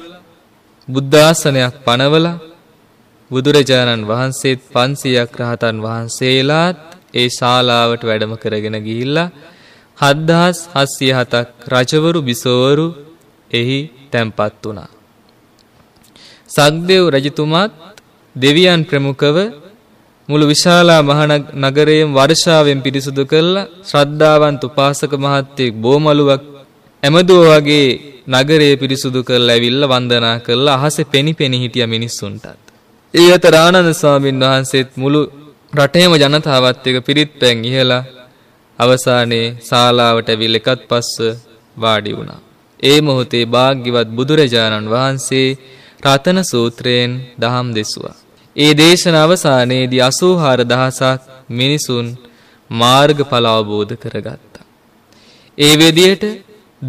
S1: බුද්ධාසනයක් පනවලා බුදුරජාණන් වහන්සේත් පන්සියක් රහතන් වහන්සේලාත් ඒ ශාලාවට වැඩම කරගෙන ගිහිල්ලා හද්දහස් හස්සිය හතක් රජවරු බිසෝවරු එහි තැන්පත් වුණා. සක්දෙව් රජතුමාත් දෙවියන් ප්‍රමුඛව මුළු විශාලා මහනගරයෙන් වර්ෂාවෙන් පිරිසුදු කරලා ශ්‍රද්ධාවන්ත උපාසක මහත්තයෙක් බෝමලුවක් ඇමදුව වගේ නගරය පිරිසුදු කරලා ඇවිල්ලා වන්දනා කරලා අහසේ පෙනි පෙනී හිටිය මිනිස්සුන්ටත් ඒ අතර ආනන්ද ස්වාමීන් වහන්සේත් මුළු රටේම ජනතාවත් එක්ක පිරිත් පැන් ඉහලා අවසානයේ ශාලාවට ඇවිල් එකත් පස්ස වාඩි වුණා. ඒ මොහොතේ භාග්‍යවත් බුදුරජාණන් වහන්සේ රතන සූත්‍රයෙන් දහම් දෙසුවා. ඒ දේශන අවසානයේදී 84000ක් මිනිසුන් මාර්ගඵල අවබෝධ කරගත්තා. ඒ විදියට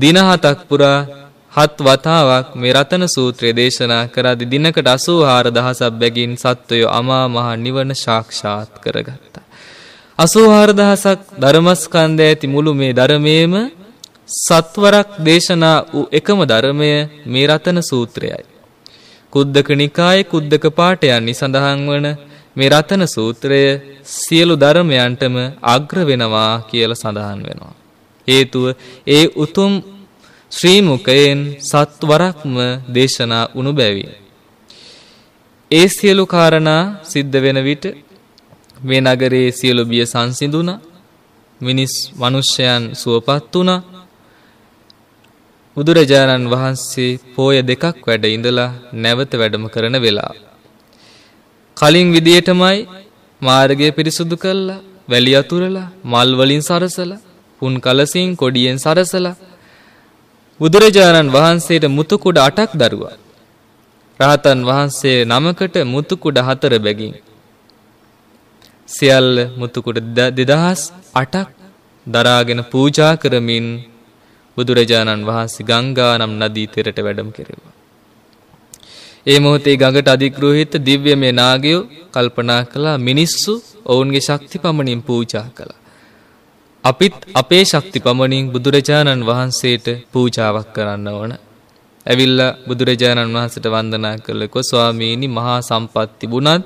S1: දින හතක් පුරා හත් වතාවක් මේ රතන සූත්‍රය දේශනා කරදි දිනකට අසූ හාර දහසක් බැගින් සත්වයෝ අමා මහ නිවන ශාක්ෂාත් කරගත්තා. අසූහාරදහසක් ධර්මස්කන්ද ඇති මුළු මේ ධරමයම සත්වරක් දේශනා වූ එකම ධර්මය මේ රතන සූත්‍රයයි. කුද්දක නිකාය කුද්දක පාටයන්නේ සඳහන් වන මේ රතන සූත්‍රය සියලු ධර්මයන්ටම අග්‍ර වෙනවා කියල සඳහන් වෙනවා. හේතුව ඒ උතුම් ශ්‍රීමුකයෙන් සත්වරක්ම දේශනා උණු බැවිය. ඒ සියලු කාරණා සිද්ධ වෙන විට මේ නගරයේ සියලු බිය සංසිඳුණා. මිනිස් මිනිස්යන් සුවපත් වුණා. බුදුරජාණන් වහන්සේ පෝය දෙකක් වැඩ ඉඳලා නැවත වැඩම කරන වෙලාව. කලින් විදියටමයි මාර්ගය පිරිසුදු කළා, වැලි අතුරලා, මල් වලින් සරසලා, පුන් කලසින් කොඩියෙන් සරසලා බුදුරජාණන් වහන්සේට මුතුකුඩ අටක් දරුවා. රහතන් වහන්සේ නමකට මුතුකුඩ හතර බැගින්. සියල්ල මුතුකුඩ දෙදහස් අටක් දරාගෙන පූජා කරමින් බුදුරජාණන් වහන්සේ ගංගා නම් නදී තෙරට වැඩම කෙරෙවා. ඒ මොහොතේ ගඟට අධිග්‍රෝහිත දිව්‍යමය නාගයෝ කල්පනා කළා මිනිස්සු ඔවුන්ගේ ශක්ති පමණින් පූජා කළා. අපිත් අපේ ශක්ති පමණින් බුදුරජාණන් වහන්සේට පූජාවක් කරන්න ඕන. ඇවිල්ල බුදුරජාණන් වහන්සට වන්දනා කළකො ස්වාමීණි මහා සම්පත්ති බුණත්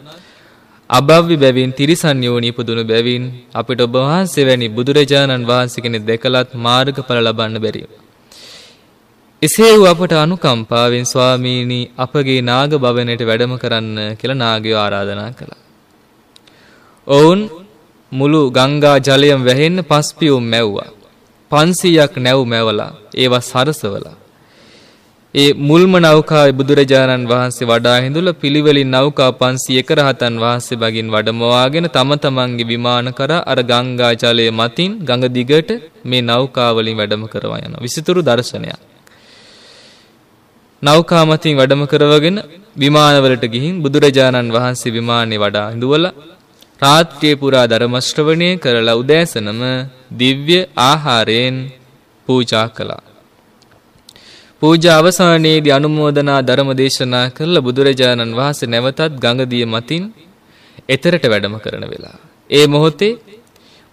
S1: අභව්‍ය බැවින් තිරිසන් යෝනී පුදුණු බැවින් අපිට ඔබවහන්සේ වැනි බුදුරජාණන් වහන්සකෙන දෙකලත් මාර්ග පල ලබන්න බැරිව. එසේ වූ අපට අනුකම්පාවෙන් ස්වාමීණී අපගේ නාග භවනයට වැඩම කරන්න කියලා නාගයෝ ආරාධනා කළ. ඔවුන් මුළු ගංගා ජලයම වැහෙන්න පස්පියුම් මැව්වා. 500ක් නැව් මැවලා ඒවා සරසවලා. ඒ මුල්ම නෞකාවේ බුදුරජාණන් වහන්සේ වඩා හිඳුලා පිළිවෙලින් නෞකා 500ක රහතන් වහන්සේ බගින් වඩමවාගෙන තම තමන්ගේ විමාන කරා අර ගංගා ජලය මතින් ගඟ දිගට මේ නෞකාවලින් වැඩම කරවා යනවා. විසිතුරු දර්ශනයක්. නෞකා මතින් වැඩම කරවගෙන විමානවලට ගිහින් බුදුරජාණන් වහන්සේ විමානේ වඩා හිඳුවලා රාත්‍රිය පුරා ධර්ම ශ්‍රවණය කරලා උදෑසනම දිව්‍ය ආහාරයෙන් පූජා කළා. පූජා අවසානයේදී අනුමෝදනා ධර්ම දේශනා කරලා බුදුරජාණන් වහන්සේ නැවතත් ගංගදිය මතින් එතරට වැඩම කරන වෙලා. ඒ මොහොතේ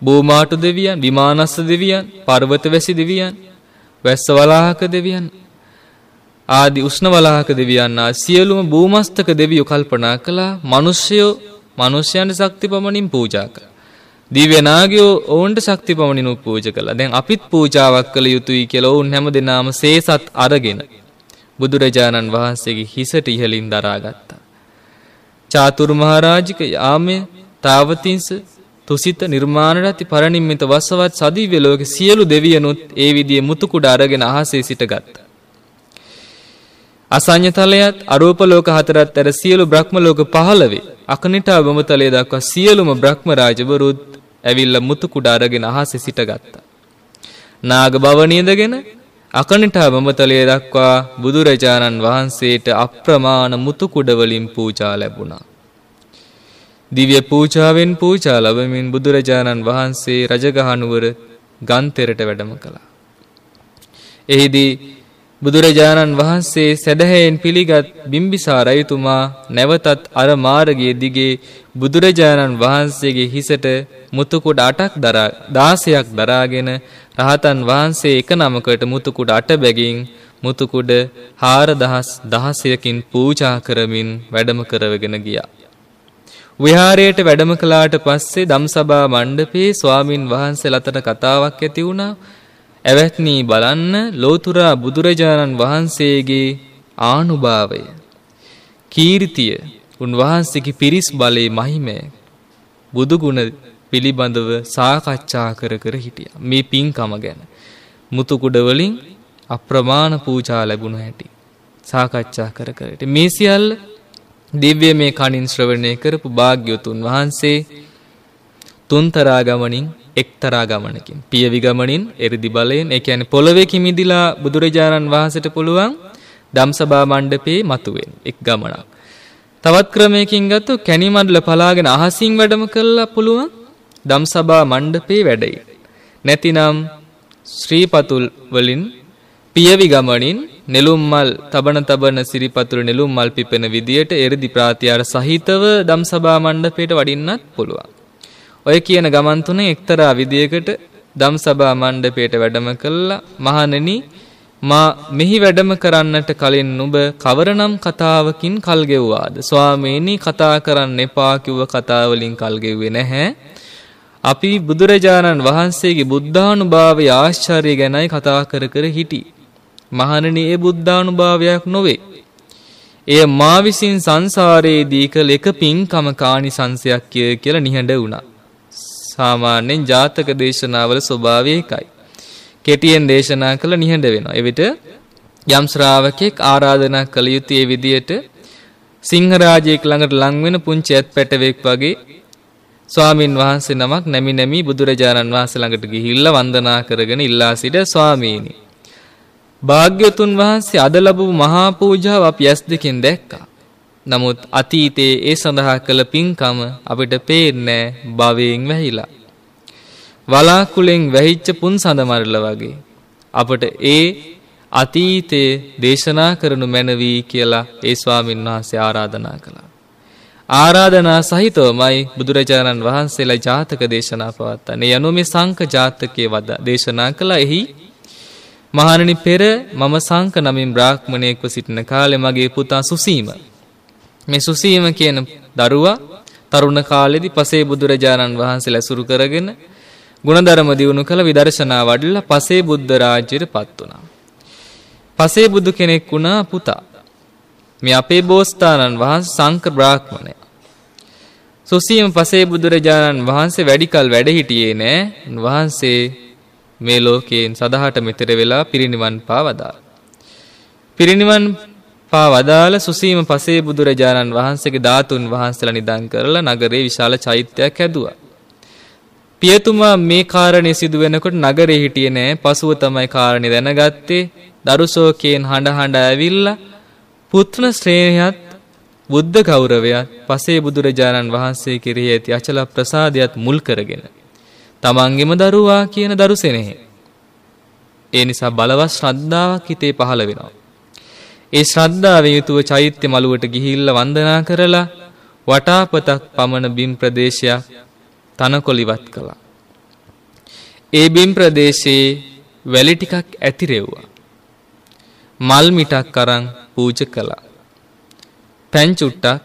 S1: බෝමාටු දෙවියන්, විමානස්ස දෙවියන්, පර්වතවැසි දෙවියන්, වැස්ස වලාහක දෙවියන් ආදි උෂ්ණ වලාහක දෙවියන් ආ සියලුම භූමස්තක දෙවියෝ කල්පනා කළා මිනිස්සයෝ මිනිස්යන්ට ශක්ති පමණින් පූජා කළා. දිව්‍ය නාගයෝ ඔවුන්ට ශක්ති පමණින් පූජ කළා. දැන් අපිත් පූජාවක් කළ යුතුයි කියලා ඔවුන් හැමදෙනාම සේසත් අරගෙන බුදුරජාණන් වහන්සේගේ හිසට ඉහලින් දරාගත්තා. චාතුරු මහරජික යාමය තාවතිංස තුසිත නිර්මාණ රති පරණිම්මිත වසවත් සදිව්‍ය ලෝක සියලු දෙවියනුත් ඒ විදිහේ මුතු කුඩ අරගෙන අහසේ සිටගත්තා. අසං්‍යතලයත් අරූප ලෝක හතරත් ඇර සියලු බ්‍රහ්ම ලෝක පහළවේ අකනිටා බොමතලේ දක්වා සියලුම බ්‍රහ්ම රාජවරුත් ඇවිල්ල මුතු කුඩ අරගෙන අහස සිටගත්තා. නාග භවනියදගෙන අකනිටා බොමතලේ දක්වා බුදුරජාණන් වහන්සේට අප්‍රමාණ මුතු කුඩවලින් පූජා ලැබුණා. දිව්‍ය පූජාවෙන් පූජා ලබමින් බුදුරජාණන් වහන්සේ රජගහනුවර ගන්තෙරට වැඩම කළා. එහිදී බුදුරජාණන් වහන්සේ සැදැහැයෙන් පිළිගත් බිම්බිසාර රජතුමා නැවතත් අර මාර්ගයේ දිගේ බුදුරජාණන් වහන්සේගේ හිසට මුතුකුඩ අටක් දරා 16ක් දරාගෙන රහතන් වහන්සේ එක නමකට මුතුකුඩ අට බැගින් මුතුකුඩ 4000කින් පූජා කරමින් වැඩම කරවගෙන ගියා. විහාරයට වැඩම කළාට පස්සේ ධම්සභා මණ්ඩපයේ ස්වාමින් වහන්සේලාට කතාවක් ඇති වුණා. ඇවැත්නී බලන්න ලෝතුරා බුදුරජාණන් වහන්සේගේ ආනුභාවය කීර්තිය උන්වහන්සේගේ පිරිස් බලේ මහිමය බුදුගුණ පිළිබඳව සාකච්ඡා කර කර හිටියා මේ පින්කම ගැන මුතුකුඩ වලින් අප්‍රමාණ පූජා ලැබුණ හැටි සාකච්ඡා කර කරට මේ සියල්ල දිව්‍ය මේ කණින් ශ්‍රවණය කරපු භාග්‍යවතුන් වහන්සේ තුන්තරා ගමනින් එක්තරා ගමනකින්. පියවි ගමනින් එරිදි බලයෙන් ඒ කියන්නේ පොළවේ කිමිදිලා බුදුරජාණන් වහන්සේට පුළුවන් ධම්සභා මණ්ඩපේ මතුවෙන එක් ගමනක්. තවත් ක්‍රමයකින් ගත්තොත් කැණිමඩල පලාගෙන අහසින් වැඩම කළා පුළුවන් ධම්සභා මණ්ඩපේ වැඩයි. නැතිනම් ශ්‍රීපතුල් වලින් පියවි ගමනින් නෙළුම් මල් තබන තබන සිරිපතුල නෙළුම් මල් පිපෙන විදියට එරිදි ප්‍රාතිහාර සහිතව ධම්සභා මණ්ඩපයට වඩින්නත් පුළුවන්. ඔය කියන ගමන් තුනේ එක්තරා විදියකට ධම්සභා මණ්ඩපයට වැඩම කළා මහණෙනි මා මෙහි වැඩම කරන්නට කලින් නුඹ කවරනම් කතාවකින් කල් ගෙව්වාද ස්වාමීනි කතා කරන්න එපා කිව්ව කතා වලින් කල් ගෙව්වේ නැහැ අපි බුදුරජාණන් වහන්සේගේ බුද්ධානුභාවය ආශ්චර්ය ගැනයි කතා කර කර හිටි මහණෙනි ඒ බුද්ධානුභාවයක් නොවේ එය මා විසින් සංසාරයේදී කළ එක පින්කම කානිසංශයක් කියලා නිහඬ වුණා සාමාන්‍යයෙන් ජාතක දේශනාවල ස්වභාවය එකයි. කෙටියෙන් දේශනා කළ නිහඬ වෙනවා. එවිට යම් ශ්‍රාවකෙක් ආරාධනා කළ යුතු ඒ විදියට සිංහරාජයෙක් ළඟට ලං වෙන පුංචි ඇත් පැටවෙක් වගේ ස්වාමින් වහන්සේ නමක් නැමි නැමි බුදුරජාණන් වහන්සේ ළඟට ගිහිල්ලා වන්දනා කරගෙන ඉල්ලා සිට ස්වාමීනි භාග්‍යතුන් වහන්සේ අද ලැබූ මහා පූජාව අපි ඇස් දෙකෙන් දැක්කා. නමුත් අතීතයේ ඒ සඳහා කළ පින්කම අපිට පේන්නෑ භවයෙන් වැහිලා. වලාකුලෙන් වැහිච්ච පුන් සඳමරල වගේ. අපට ඒ අතීතයේ දේශනා කරනු මැනවී කියලා ඒ ස්වාමීන් වහන්සේ ආරාධනා කළා. ආරාධනා සහිතවමයි බුදුරජාණන් වහන්සේලා ජාතක දේශනා පවත්තන්නේ යනු මේ සංක ජාතකය වද දේශනා කළ එහි මහණනි පෙර මම සංක නමින් බ්‍රාහ්මණයෙක්ව සිටින කාලෙ මගේ පුතා සුසීම මේ සුසීම කියන දරුවා තරුණ කාලෙදි පසේ බුදුරජාණන් වහන්සේ ලැසුරු කරගෙන ගුණධර්ම දියුණු කළ විදර්ශනා වඩලා පසේ බුද්ධ රාජ්‍යයට පත් වුණා. පසේ බුදු කෙනෙක් වුණා පුතා. මේ අපේ බෝස්ථානන් වහන්සේ සංක බ්‍රාහ්මණය. සොසියම පසේ බුදුරජාණන් වහන්සේ වැඩිකල් වැඩ හිටියේ නෑ. වහන්සේ මේ ලෝකයෙන් සදහට මෙතර වෙලා පිරිණිවන් පාවදා. පිරිණිවන් පා වදාළ සුසීම පසේ බුදුරජාණන් වහන්සේගේ ධාතුන් වහන්සලා නිදන් කරලා නගරේ විශාල චෛත්‍යයක් හැදුවා. පියතුමා මේ කාරණේ සිදු වෙනකොට නගරේ හිටියේ නෑ. පසුව තමයි කාරණේ දැනගත්තේ. දරුසෝකයෙන් හඬ හඬ ඇවිල්ලා පුත්‍ර ශ්‍රේණියත් බුද්ධ ගෞරවයත් පසේ බුදුරජාණන් වහන්සේ කෙරෙහි ඇති අචල ප්‍රසාදයත් මුල් කරගෙන තමන්ගෙම දරුවා කියන දරුසෙනෙහි ඒ නිසා බලවත් ශ්‍රද්ධාවක් හිතේ පහළ වෙනවා ඒ ශ්‍රද්ධාව යුතුව චෛත්‍ය මළුවට ගිහිල්ල වන්දනා කරලා වටාපතක් පමණ බිම් ප්‍රදේශයක් තනකොලිවත් කළා. ඒ බිම් ප්‍රදේශයේ වැලි ටිකක් ඇතිරෙව්වා. මල් මිටක් අරන් පූජ කළා. පැංචුට්ටක්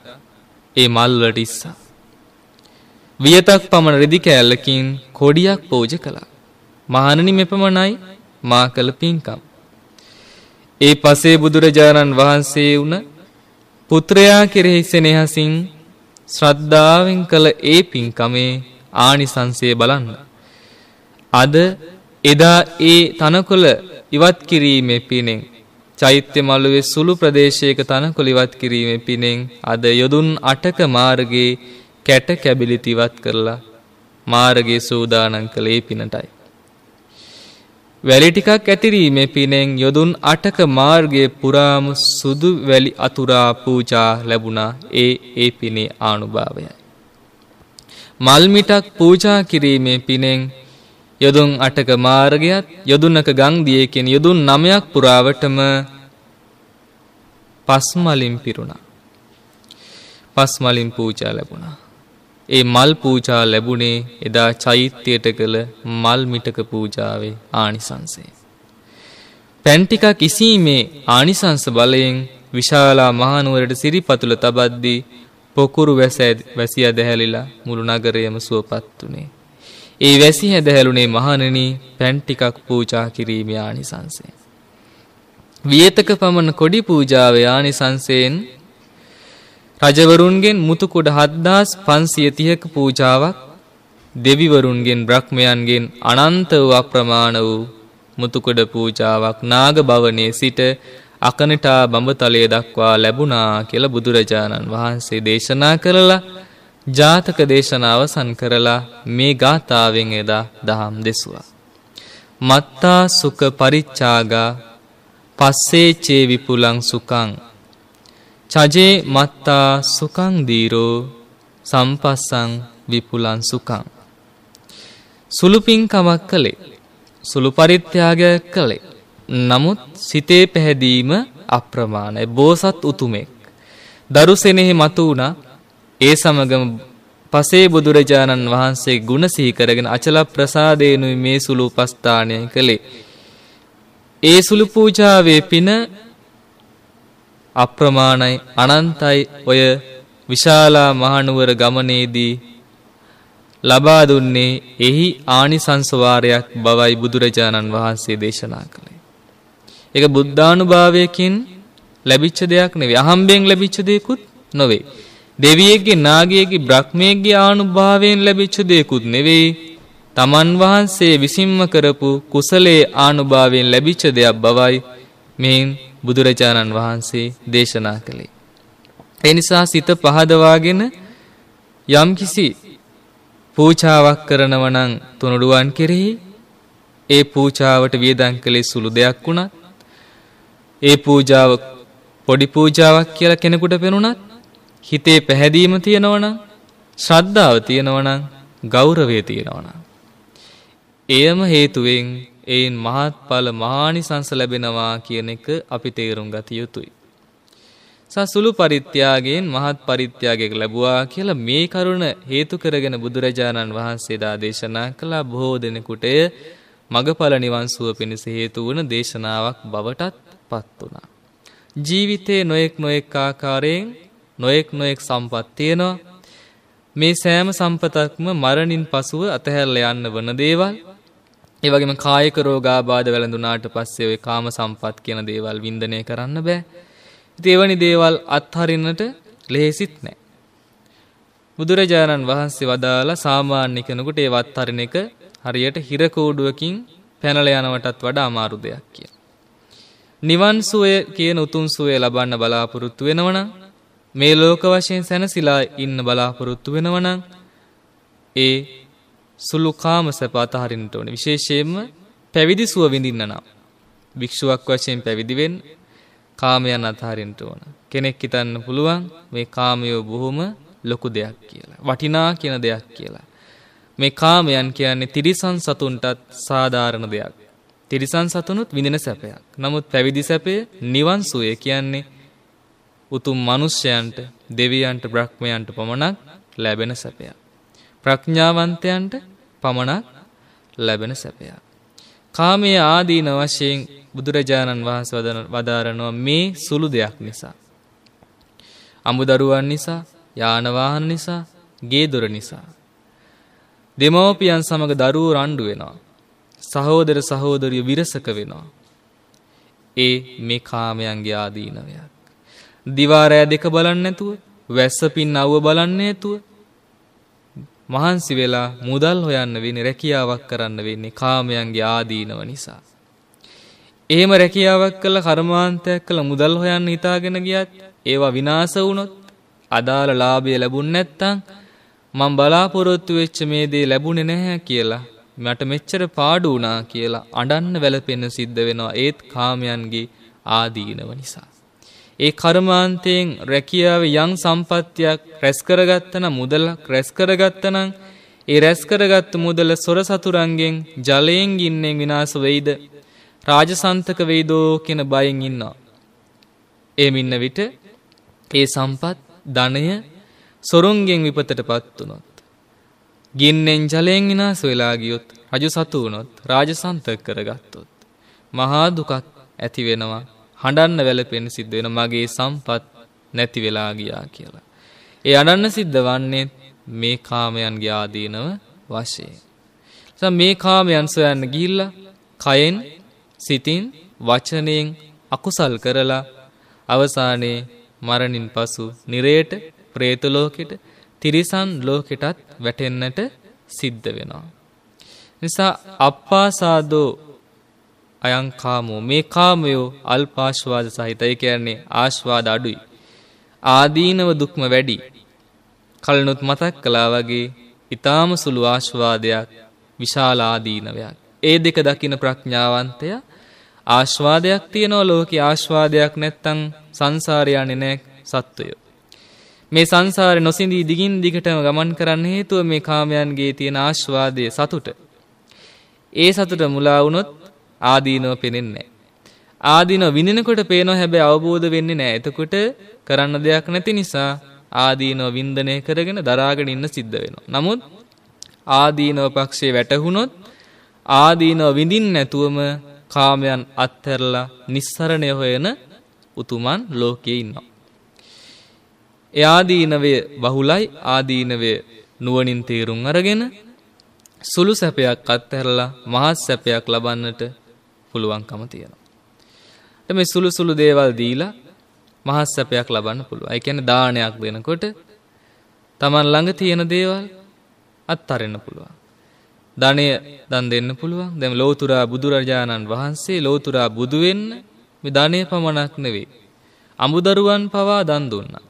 S1: ඒ මල් වලට ඉස්සා. වියතක් පමණ රෙදි කෑල්ලකින් කොඩියක් පූජ කළා. මහණනි මෙපමණයි මා කළ පින්කම්. ඒ පසේ බුදුරජාණන් වහන්සේ වුණ පුත්‍රයා කෙරෙහි සෙනෙහසින් ශ්‍රද්ධාවෙන් කළ ඒ පින්කමේ ආනිසංසය බලන්න. අද එදා ඒ තනකොළ ඉවත් කිරීමේ පිනෙන් චෛත්‍ය මළුවේ සුළු ප්‍රදේශයක තනකොළ ඉවත් කිරීමේ පිනෙන් අද යොදුන් අටක මාර්ගයේ කැට කැබිලිතිවත් කරලා මාර්ගයේ සූදානම් කළේ පිනටයි. වැලි ටිකක් ඇතිරීමේ පිනෙන් යොදුන් අටක මාර්ගයේ පුරාම සුදු වැලි අතුරා පූජා ලැබුණා ඒ ඒ පිනේ ආනුභාවයයි. මල් මිටක් පූජා කිරීමේ පිනෙන් යොදුන් අටක මාර්ගයත් යොදුනක ගංදියේ කියන යොදුන් නමයක් පුරාවටම පස්මලින් පිරුණා. පස්මලින් පූජා ලැබුණා. ඒ මල් පූජා ලැබුණේ එදා චෛත්‍යයට කළ මල් මිටක පූජාවේ ආනිසංසය. පැන්ටිකා කිසීමේ ආනිසංස බලයෙන් විශාලා මහනුවරට සිරිපතුල තබද්දී පොකුරු වැසි ඇදහැලිලා මුළු නගරයම සුවපත් වනේ. ඒ වැසි හැදහැලුනේ මහණනී පැන්ටිකක් පූජා කිරීම ආනිසංසය. වියතක පමණ කොඩි පූජාව ආනිසංසයෙන් රජවරුන්ගෙන් මුතුකොඩ 7530ක පූජාවක් දෙවිවරුන්ගෙන් බ්‍රහ්මයන්ගෙන් අනන්ත වූ අප්‍රමාණ වූ මුතුකොඩ පූජාවක් නාග භවනයේ සිට අකනටා බඹතලය දක්වා ලැබුණා කියලා බුදුරජාණන් වහන්සේ දේශනා කරලා ජාතක දේශනාව සන් කරලා මේ ගාථාවෙන් එදා දහම් දෙසුවා. මත්තා සුක පරිච්චාගා පස්සේ චේ විපුලං සුකං චජේ මත්තා සුකං දීරෝ සම්පස්සං විපුලන් සුකං. සුළුපින්කමක් කළේ සුළු පරිත්‍යාගයක් කළේ. නමුත් සිතේ පැහැදීම අප්‍රමාණය බෝසත් උතුමෙක්. දරු සෙනෙහි මතු වුණ ඒ සමගම පසේ බුදුරජාණන් වහන්සේ ගුණ සීකරගෙන අචල ප්‍රසාදයනුයි මේ සුළු පස්ථානය කළේ. ඒ සුළු පූජාවේ පින අප්‍රමාණයි අනන්තයි ඔය විශාලා මහනුවර ගමනේදී ලබා දුන්නේ එහි ආනිසංසවාරයක් බවයි බුදුරජාණන් වහන්සේ දේශනා කළේ. එක බුද්ධානුභාවයකින් ලැබිච්ච දෙයක් නෙවේ අහම්බෙන් ලැබිච්ච දෙයකුත් නොවේ. දෙවියෙක්ගේ නාගයගේ බ්‍රහ්මයගේ ආනුභාවයෙන් ලැබිච්ච දෙයකුත් නෙවෙයි තමන් වහන්සේ විසින්ම කරපු කුසලේ ආනුභාවයෙන් ලැබිච්ච දෙයක් බවයි මෙයින් බුදුරජාණන් වහන්සේ දේශනා කළේ. එනිසා සිත පහදවාගෙන යම්කිසි පූචාවක් කරනවනං තුනඩුවන් කෙරෙහි ඒ පූචාවට වියදන් කළේ සුළු දෙයක් වුණත් ඒ පූජාව පොඩි පූජාවක් කියලා කෙනෙකුට පෙනුනත් හිතේ පැහැදීම තියෙනවනම් ශ්‍රද්ධාව තියෙනවනම් ගෞරවය තියෙනවනම් එයම හේතුවෙන් එයින් මහත්ඵල මහානිසංස ලැබෙනවා කියන එක අපි තේරුම් ගත යුතුයි. සසුළු පරිත්‍යාගයෙන් මහත් පරිත්‍යාගයක් ලැබුවා කියලා මේ කරුණ හේතු කරගෙන බුදුරජාණන් වහන්සේ දා දේශනා කළා බොහෝ දෙනෙකුටය මගඵල නිවන් සුව පිණිස හේතු වන දේශනාවක් බවටත් පත් වුණා. ජීවිතේ නොයෙක් නොයෙක් ආකාරයෙන් නොයෙක් නොයෙක් සම්පත් තියෙනවා. මේ සෑම සම්පතක්ම මරණින් පසුව අතහැරලා යන්න වන දේවල් ඒ වගේම කායික රෝගාබාධ වැළඳුනාට පස්සේ ওই කාම සම්පත් කියන දේවල් වින්දනය කරන්න බෑ. ඉතින් එවැනි දේවල් අත්හරින්නට ලෙහෙසිත් නෑ. බුදුරජාණන් වහන්සේ වදාලා සාමාන්‍ය කෙනෙකුට ඒව අත්හරින එක හරියට හිර කෝඩුවකින් පැනලා යනවටත් වඩා අමාරු දෙයක් කියලා. නිවන් සුවය කියන උතුම් සුවය ලබන්න බලාපොරොත්තු වෙනවනම් මේ ලෝක වශයෙන් සැනසීලා ඉන්න බලාපොරොත්තු වෙනවනම් ඒ සුළු කාම සැප අතහරින්නට ඕනේ. විශේෂයෙන්ම පැවිදි සුව විඳින්න නම් භික්ෂුවක් වශයෙන් පැවිදි වෙන්න කාමයන් අතහරින්නට ඕන. කෙනෙක් හිතන්න පුළුවන් මේ කාමය බොහොම ලොකු දෙයක් කියලා. වටිනා කියන දෙයක් කියලා. මේ කාමයන් කියන්නේ තිරිසන් සතුන්ටත් සාධාරණ දෙයක්. තිරිසන් සතුනුත් විඳින සැපයක්. නමුත් පැවිදි සැපය නිවන් සුවය කියන්නේ උතුම් මිනිසයන්ට, දෙවියන්ට, බ්‍රහ්මයන්ට පමණක් ලැබෙන සැපයක්. ප්‍රඥාවන්තයන්ට පමණක් ලැබෙන සැපය. කාමය ආදීන වශයෙන් බුදුරජාණන් වහන්ස වදාරනවා මේ සුළු දෙයක් නිසා. අමුදරුවන් නිසා යානවාහන් නිසා ගේදොර නිසා. දෙමවපියන් සමඟ දරුවෝ රණ්ඩු වෙනවා. සහෝදර සහෝදරිය විරසක වෙනවා. ඒ මේ කාමයන්ගේ ආදීනවයක්. දිවාරෑ දෙක බලන්න නැතුව වැස්ස පින් අව්ව බලන්න ඇතුව මහන්සි වෙලා මුදල් හොයන්න වෙන්නේ රැකියාවක් කරන්න වෙන්නේ කාමයන්ගේ ආදීනව නිසා. එහෙම රැකියාවක් කළ කර්මාන්තයක් කළ මුදල් හොයන්න හිතාගෙන ගියත් ඒවා විනාශ වුණොත් අදාළ ලාභය ලැබුණ නැත්තම් මම බලාපොරොත්තු වෙච්ච මේ දේ ලැබුණේ නැහැ කියලා මට මෙච්චර පාඩු වුණා කියලා අඬන්න වැළපෙන්න සිද්ධ වෙනවා ඒත් කාමයන්ගේ ආදීනව නිසා. ඒ කර්මාන්තයෙන් රැකියාවේ යම් සම්පත්තියක් රැස් කරගත්තනම් මුදලක් රැස් කරගත්තනම් ඒ රැස් කරගත් මුදල සොර සතුරන්ගෙන් ජලයෙන් ගින්නෙන් විනාශ වෙයිද රාජසන්තක වෙයිදෝ කියන බයෙන් ඉන්නවා. ඒ මින්න විට ඒ සම්පත් ධනය සොරුන්ගෙන් විපතටපත් වුණොත් ගින්නෙන් ජලයෙන් විනාශ වෙලා ගියොත් රජු සතු වුණොත් රාජසන්තක කරගත්තොත් මහා දුකක් ඇති වෙනවා හඬන්න වැළපෙන්න සිද්ධ වෙන මගේ සම්පත් නැති වෙලා ගියා කියලා. ඒ අඩන්න සිද්ධ වන්නේ මේ කාමයන්ගේ ආදීනව වශයෙන්. මේ කාමයන් සොයන්න ගිහිල්ලා කයෙන් සිතින් වචනයෙන් අකුසල් කරලා අවසානයේ මරණින් පසු නිරයට ප්‍රේත ලෝකෙට තිරිසන් ලෝකෙටත් වැටෙන්නට සිද්ධ වෙනවා. නිසා අප්පාසාදෝ අයංකාමෝ මේ කාමයෝ අල්පාශ්වාද සහිතයි කියන්නේ ආශ්වාද අඩුයි. ආදීනව දුක්ම වැඩි. කලනුත් මතක් කලා වගේ ඉතාම සුළු ආශ්වාදයක් විශාල ආදීනවයක්. ඒ දෙක දකින ප්‍රඥාවන්තය ආශ්වාදයක් තියෙනව ලෝක ආශ්වාදයක් නැත්තං සංසාරයානෙ නෑ සත්වයෝ. මේ සංසාරය නොසිදී දිගින් දිගටම ගමන් කරන්න හේතුව මේ කාමයන්ගේ තියෙන ආශ්වාදය සතුට. ඒ සතුට මුලා වුණොත් ආදීනව පේන්නේ නැහැ. ආදීනව විඳිනකොට පේනව හැබැයි අවබෝධ වෙන්නේ නැහැ. එතකොට කරන්න දෙයක් නැති නිසා ආදීනව වින්දනය කරගෙන දරාගෙන ඉන්න සිද්ධ වෙනවා. නමුත් ආදීනව පක්ෂේ වැටහුනොත් ආදීනව විඳින්න නැතුවම කාමයන් අත්හැරලා නිස්සරණය හොයන උතුමන් ලෝකයේ ඉන්නවා. ඒ ආදීනවය බහුලයි ආදීනවය නුවණින් තේරුම් අරගෙන සුළු සැපයක් අත්හැරලා මහත් සැපයක් ලබන්නට පුළුවන්කම තියෙනවා. මේ සුළු සුළු දේවල් දීලා මහත් සැපයක් ලබන්න පුළුවන්. ඒ කියන්නේ දානයක් දෙනකොට Taman ළඟ තියෙන දේවල් අත්හරින්න පුළුවන්. ධනය දන් දෙන්න පුළුවන්. දැන් ලෝතුරා බුදුරජාණන් වහන්සේ ලෝතුරා බුදු වෙන්න මේ ධනය පමණක් නෙවෙයි. අමුදරුවන් පවා දන් දුන්නා.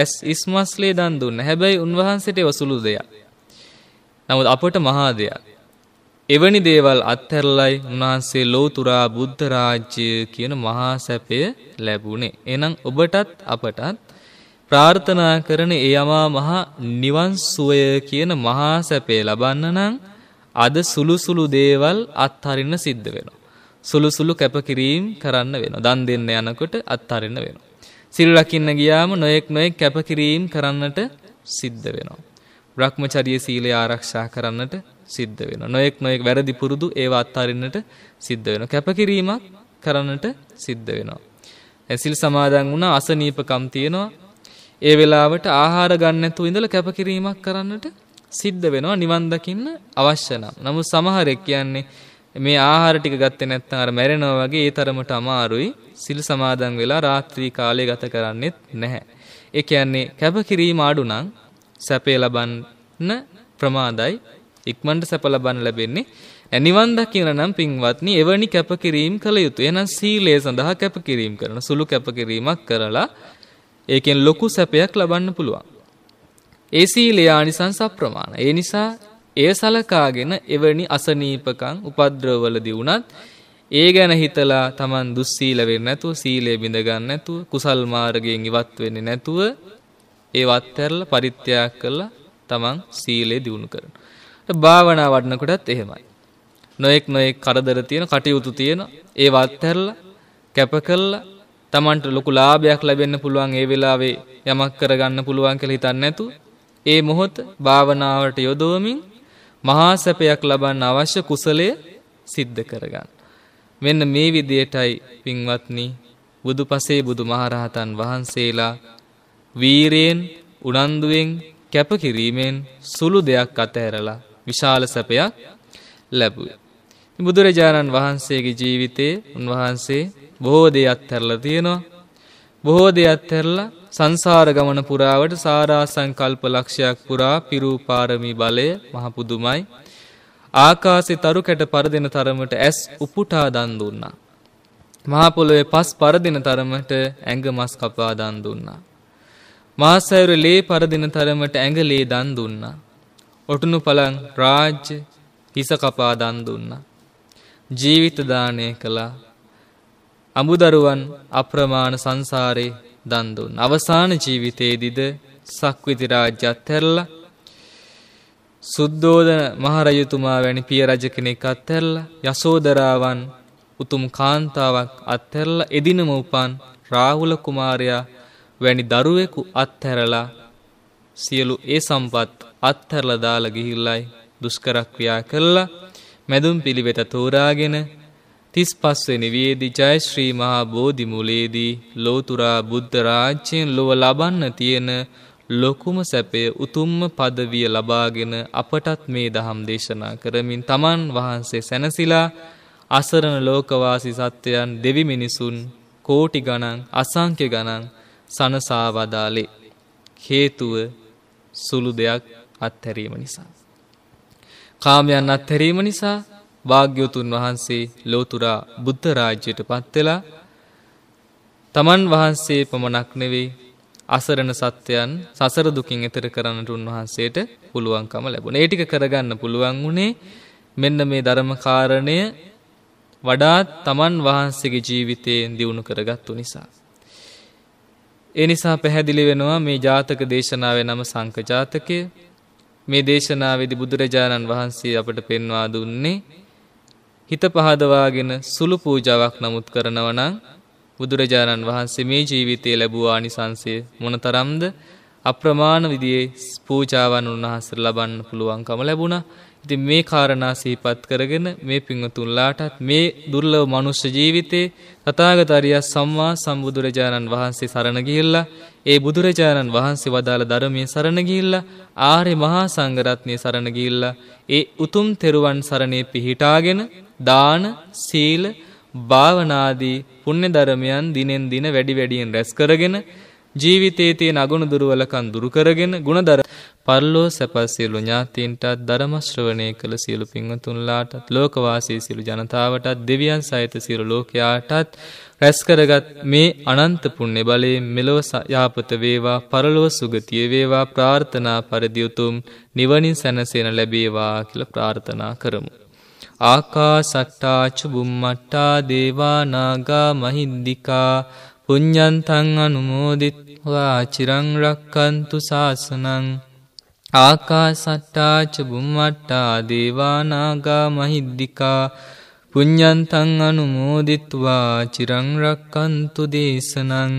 S1: ඇස් ඉස්මස්ලේ දන් දුන්නා. හැබැයි උන්වහන්සේට ඒව සුළු දෙයක්. නමුත් අපට මහා දෙයක්. එවැනි දේවල් අත්හැරලයි උන්වහන්සේ ලෝතුරා බුද්ධ රාජ්‍ය කියන මහා සැපය ලැබුණේ. එහෙනම් ඔබටත් අපටත් ප්‍රාර්ථනා කරන ඒ යමා මහා නිවන් සුවය කියන මහා සැපය ලබන්න නම් අද සුළු සුළු දේවල් අත්හරින්න සිද්ධ වෙනවා. සුළු සුළු කැපකිරීම් කරන්න වෙනවා. දන් දෙන්න යනකොට අත්හරින්න වෙනවා. සිල් රකින්න ගියාම නොයෙක් නොයෙක් කැපකිරීම් කරන්නට සිද්ධ වෙනවා. බ්‍රහ්මචර්ය සීලය ආරක්ෂා කරන්නට සිද්ධ වෙනවා. නොඑක් නොඑක් වැරදි පුරුදු ඒවා අත්හරින්නට සිද්ධ වෙනවා. කැපකිරීමක් කරන්නට සිද්ධ වෙනවා. දැන් සිල් සමාදන් වුණා අසනීපකම් තියෙනවා. ඒ වෙලාවට ආහාර ගන්න නැතුව ඉඳලා කැපකිරීමක් කරන්නට සිද්ධ වෙනවා නිවන් දකින්න අවශ්‍ය නම්. නමුත් සමහරෙක් කියන්නේ මේ ආහාර ටික ගත්තේ නැත්නම් අර මැරෙනවා වගේ ඒ තරමට අමාරුයි. සිල් සමාදන් වෙලා රාත්‍රී කාලය ගත කරන්නේත් නැහැ. ඒ කියන්නේ කැපකිරීම අඩු නම් සැපේ ලබන්න ප්‍රමාදයි ඉක්මනට සැප ලබන්න ලැබෙන්නේ. නිවන් දකින්න නම් පින්වත්නි එවැනි කැපකිරීම කළ යුතුය. එහෙනම් සීලය සඳහා කැපකිරීම කරන සුළු කැපකිරීමක් කරලා ඒකෙන් ලොකු සැපයක් ලබන්න පුළුවන්. ඒ සීලය ආනිසංස අප්‍රමාණ. ඒ නිසා එය සලකාගෙන එවැනි අසනීපකම් උපද්‍රවවලදී වුණත් ඒ ගැන හිතලා Taman දුස්සීල වෙන්නේ නැතුව සීලය බිඳ ගන්න නැතුව කුසල් මාර්ගයෙන් ඉවත් වෙන්නේ නැතුව ඒවත් ඇරලා පරිත්‍යාග කරලා Taman සීලය දිනු කරනවා භාවනා වඩනකොටත් එහෙමයි. නොඑක් නොඑක් කරදර තියෙන කටයුතු තියෙන ඒව අත්හැරලා කැප කළා Tamanට ලොකු ලාභයක් ලැබෙන්න පුළුවන් ඒ වෙලාවේ යමක් කරගන්න පුළුවන් කියලා හිතන්නේ නැතු ඒ මොහොත භාවනාවට යොදවමින් මහා සැපයක් ලබන්න අවශ්‍ය කුසලය සිද්ධ කරගන්න. මෙන්න මේ විදියටයි පින්වත්නි බුදුපසේ බුදුමහරහතන් වහන්සේලා වීරයෙන් උනන්දුවෙන් කැපකිරීමෙන් සුළු දෙයක් අතහැරලා විශාල සැපයක් ලැබුව. බුදුරජාණන් වහන්සේගේ ජීවිතයේ උන්වහන්සේ බොහෝ දේ අත්හැරලා තියෙනවා. බොහෝ දේ අත්හැරලා සංසාර ගමන පුරාවට සාරා සංකල්ප ලක්ෂයක් පුරා පිරූ පාරමී බලය මහ පුදුමයි. ආකාසේ තරු කැට පරදෙන තරමට ඇස් උපුටා දන් දුන්නා. මහා පොළොවේ පස් පරදින තරමට ඇඟ මස් කපා දන් දුන්නා. මාසයුර ලේ පරදින තරමට ඇඟ ලේ දන් දුන්නා. ඔටුනු පළං රාජ්‍ය හිස කපා දන් දුන්නා. ජීවිත දානය කළා. අමුදරුවන් අප්‍රමාණ සංසාරේ දන් දුන්. අවසාන ජීවිතයේදීද සක්විති රාජ්‍ය අත්හැරලා සුද්ධෝදන මහරජතුමා වැනි පිය රජ කෙනෙක් අත්හැරලා යසෝදරාවන් උතුම් කාන්තාවක් අත්හැරලා එදිනම උපන් රාහුල කුමාරයා වැනි දරුවෙකු අත්හැරලා සියලු ඒ සම්පත් අත්හරලා දාලා ගිහිල්ලයි දුෂ්කරක්‍රියා කළා මැදුම් පිළිවෙත තෝරාගෙන 35 වෙනි වියේදී ජයශ්‍රී මහා බෝධි මුලේදී ලෝතුරා බුද්ධ රාජ්‍යයෙන් ලොව ලබන්න තියෙන ලොකුම සැපය උතුම්ම පදවිය ලබාගෙන අපටත් මේ දහම් දේශනා කරමින් තමන් වහන්සේ සැනසිලා අසරණ ලෝකවාසී සත්වයන් දෙවි මිනිසුන් කෝටි ගණන් අසංක්‍ය ගණන් සනසා වදාලේ හේතුව සුළු දෙයක් අත්හැරීම නිසා. කාමයන් අත්හැරීම නිසා භාග්‍යවතුන් වහන්සේ ලෝතුරා බුද්ධ රාජ්‍යයට පත්වෙලා තමන් වහන්සේ පමණක් නෙවෙයි අසරණ සත්‍යයන් සසර දුකින් එතර කරන්නට උන්වහන්සේට පුළුවන්කම ලැබුණ. ඒ ටික කරගන්න පුළුවන් වුණේ මෙන්න මේ ධර්ම කාරණය වඩාත් තමන් වහන්සේගේ ජීවිතයෙන් දියුණු කරගත්තු නිසා. ඒ නිසා පැහැදිලි වෙනවා මේ ජාතක දේශනාවේ නම සංකජාතකය මේ දේශනාවේදි බුදුරජාණන් වහන්සේ අපට පෙන්වා දුන්නේ හිත පහදවාගෙන සුළු පූජාවක් නමුත් කරනවනං බුදුරජාණන් වහන්සේ මේ ජීවිතය ලැබූවා නිසංසය මොනතරම්ද අප්‍රමාණ විදියේ පූජාවන් උන්වහන්සර ලබන්න පුළුවන්කම ලැබුණ ඉති මේ කාරණා සහිපත් කරගෙන මේ පිංහතුන්ලාටත් මේ දුර්ලව මනුෂ්‍ය ජීවිතේ තතාගතරිය සම්මා සම්බුදුරජාණන් වහන්සේ සරණගිල්ලා ඒ බුදුරජාණන් වහන්සේ වදාළ ධර්මයේ සරණ ගිහිල්ලා ආර්ය මහා සංඝරත්නයේ සරණ ගිහිල්ලා ඒ උතුම් තෙරුවන් සරණේ පිහිටාගෙන දාන සීල භාවනාදී පුණ්‍ය ධර්මයන් දිනෙන් දින වැඩි වැඩියෙන් රැස් කරගෙන ජීවිතයේ තියෙන අගුණ දුර්වලකම් දුරු කරගෙන ಗುಣදර පරලෝ සැපස් සියලු ඥාතීන්ටත් ධර්ම ශ්‍රවණය කළ සියලු පින්වතුන්ලාටත් ලෝකවාසී සියලු ජනතාවටත් දෙවියන් සහිත සියලු ලෝකයාටත් රැස්කරගත් මේ අනන්ත පුණ්‍ය බලේ මෙලොව යාපත වේවා පරලොව සුගතිය වේවා ප්‍රාර්ථනා පරිදි උතුම් නිවනින් සැනසෙන ලැබේවා කියලා ප්‍රාර්ථනා කරමු. ආකාසට්ටාච බුම්මට්ටා දේවා නාගා මහිද්దికා පුඤ්ඤන්තං අනුමෝදිත්වා චිරං රක්칸තු සාසනං ආකාසට්ටාච බුම්මට්ටා දේවා නාගා මහිද්దికා පුඤ්ඥන්තන් අනුමෝදිත්වා චිරංරක්කන්තු දේශනං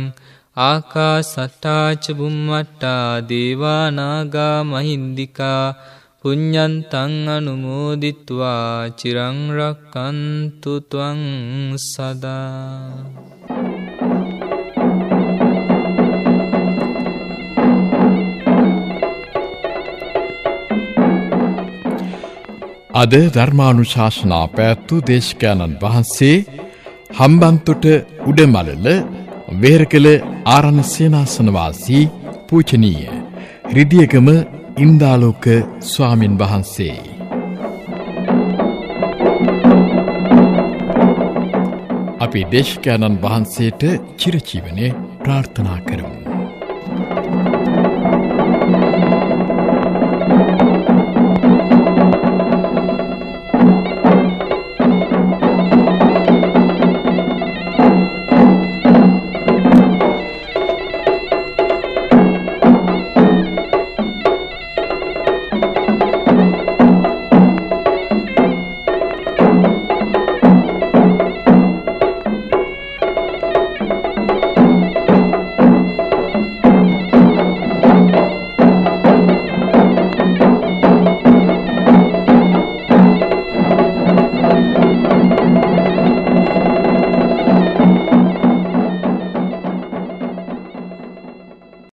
S1: ආකා සට්ටාචබුම්මට්ටා දේවානාගා මහින්දිකා පුඤ්ඥන්තං අනුමෝදිත්වා චිරංරක්කන්තුතුවං සදා අද ධර්මානු ශාසනා පැත්තු දේශකයණන් වහන්සේ හම්බන්තොට උඩමලල වේර කළ ආරණ සේනාසනවාසී පූචනීය. රිදිියකම ඉන්දාලෝක ස්වාමින් වහන්සේ. අපි දේශකයණන් වහන්සේට චිරචීවනය ප්‍රාර්ථනා කරමු.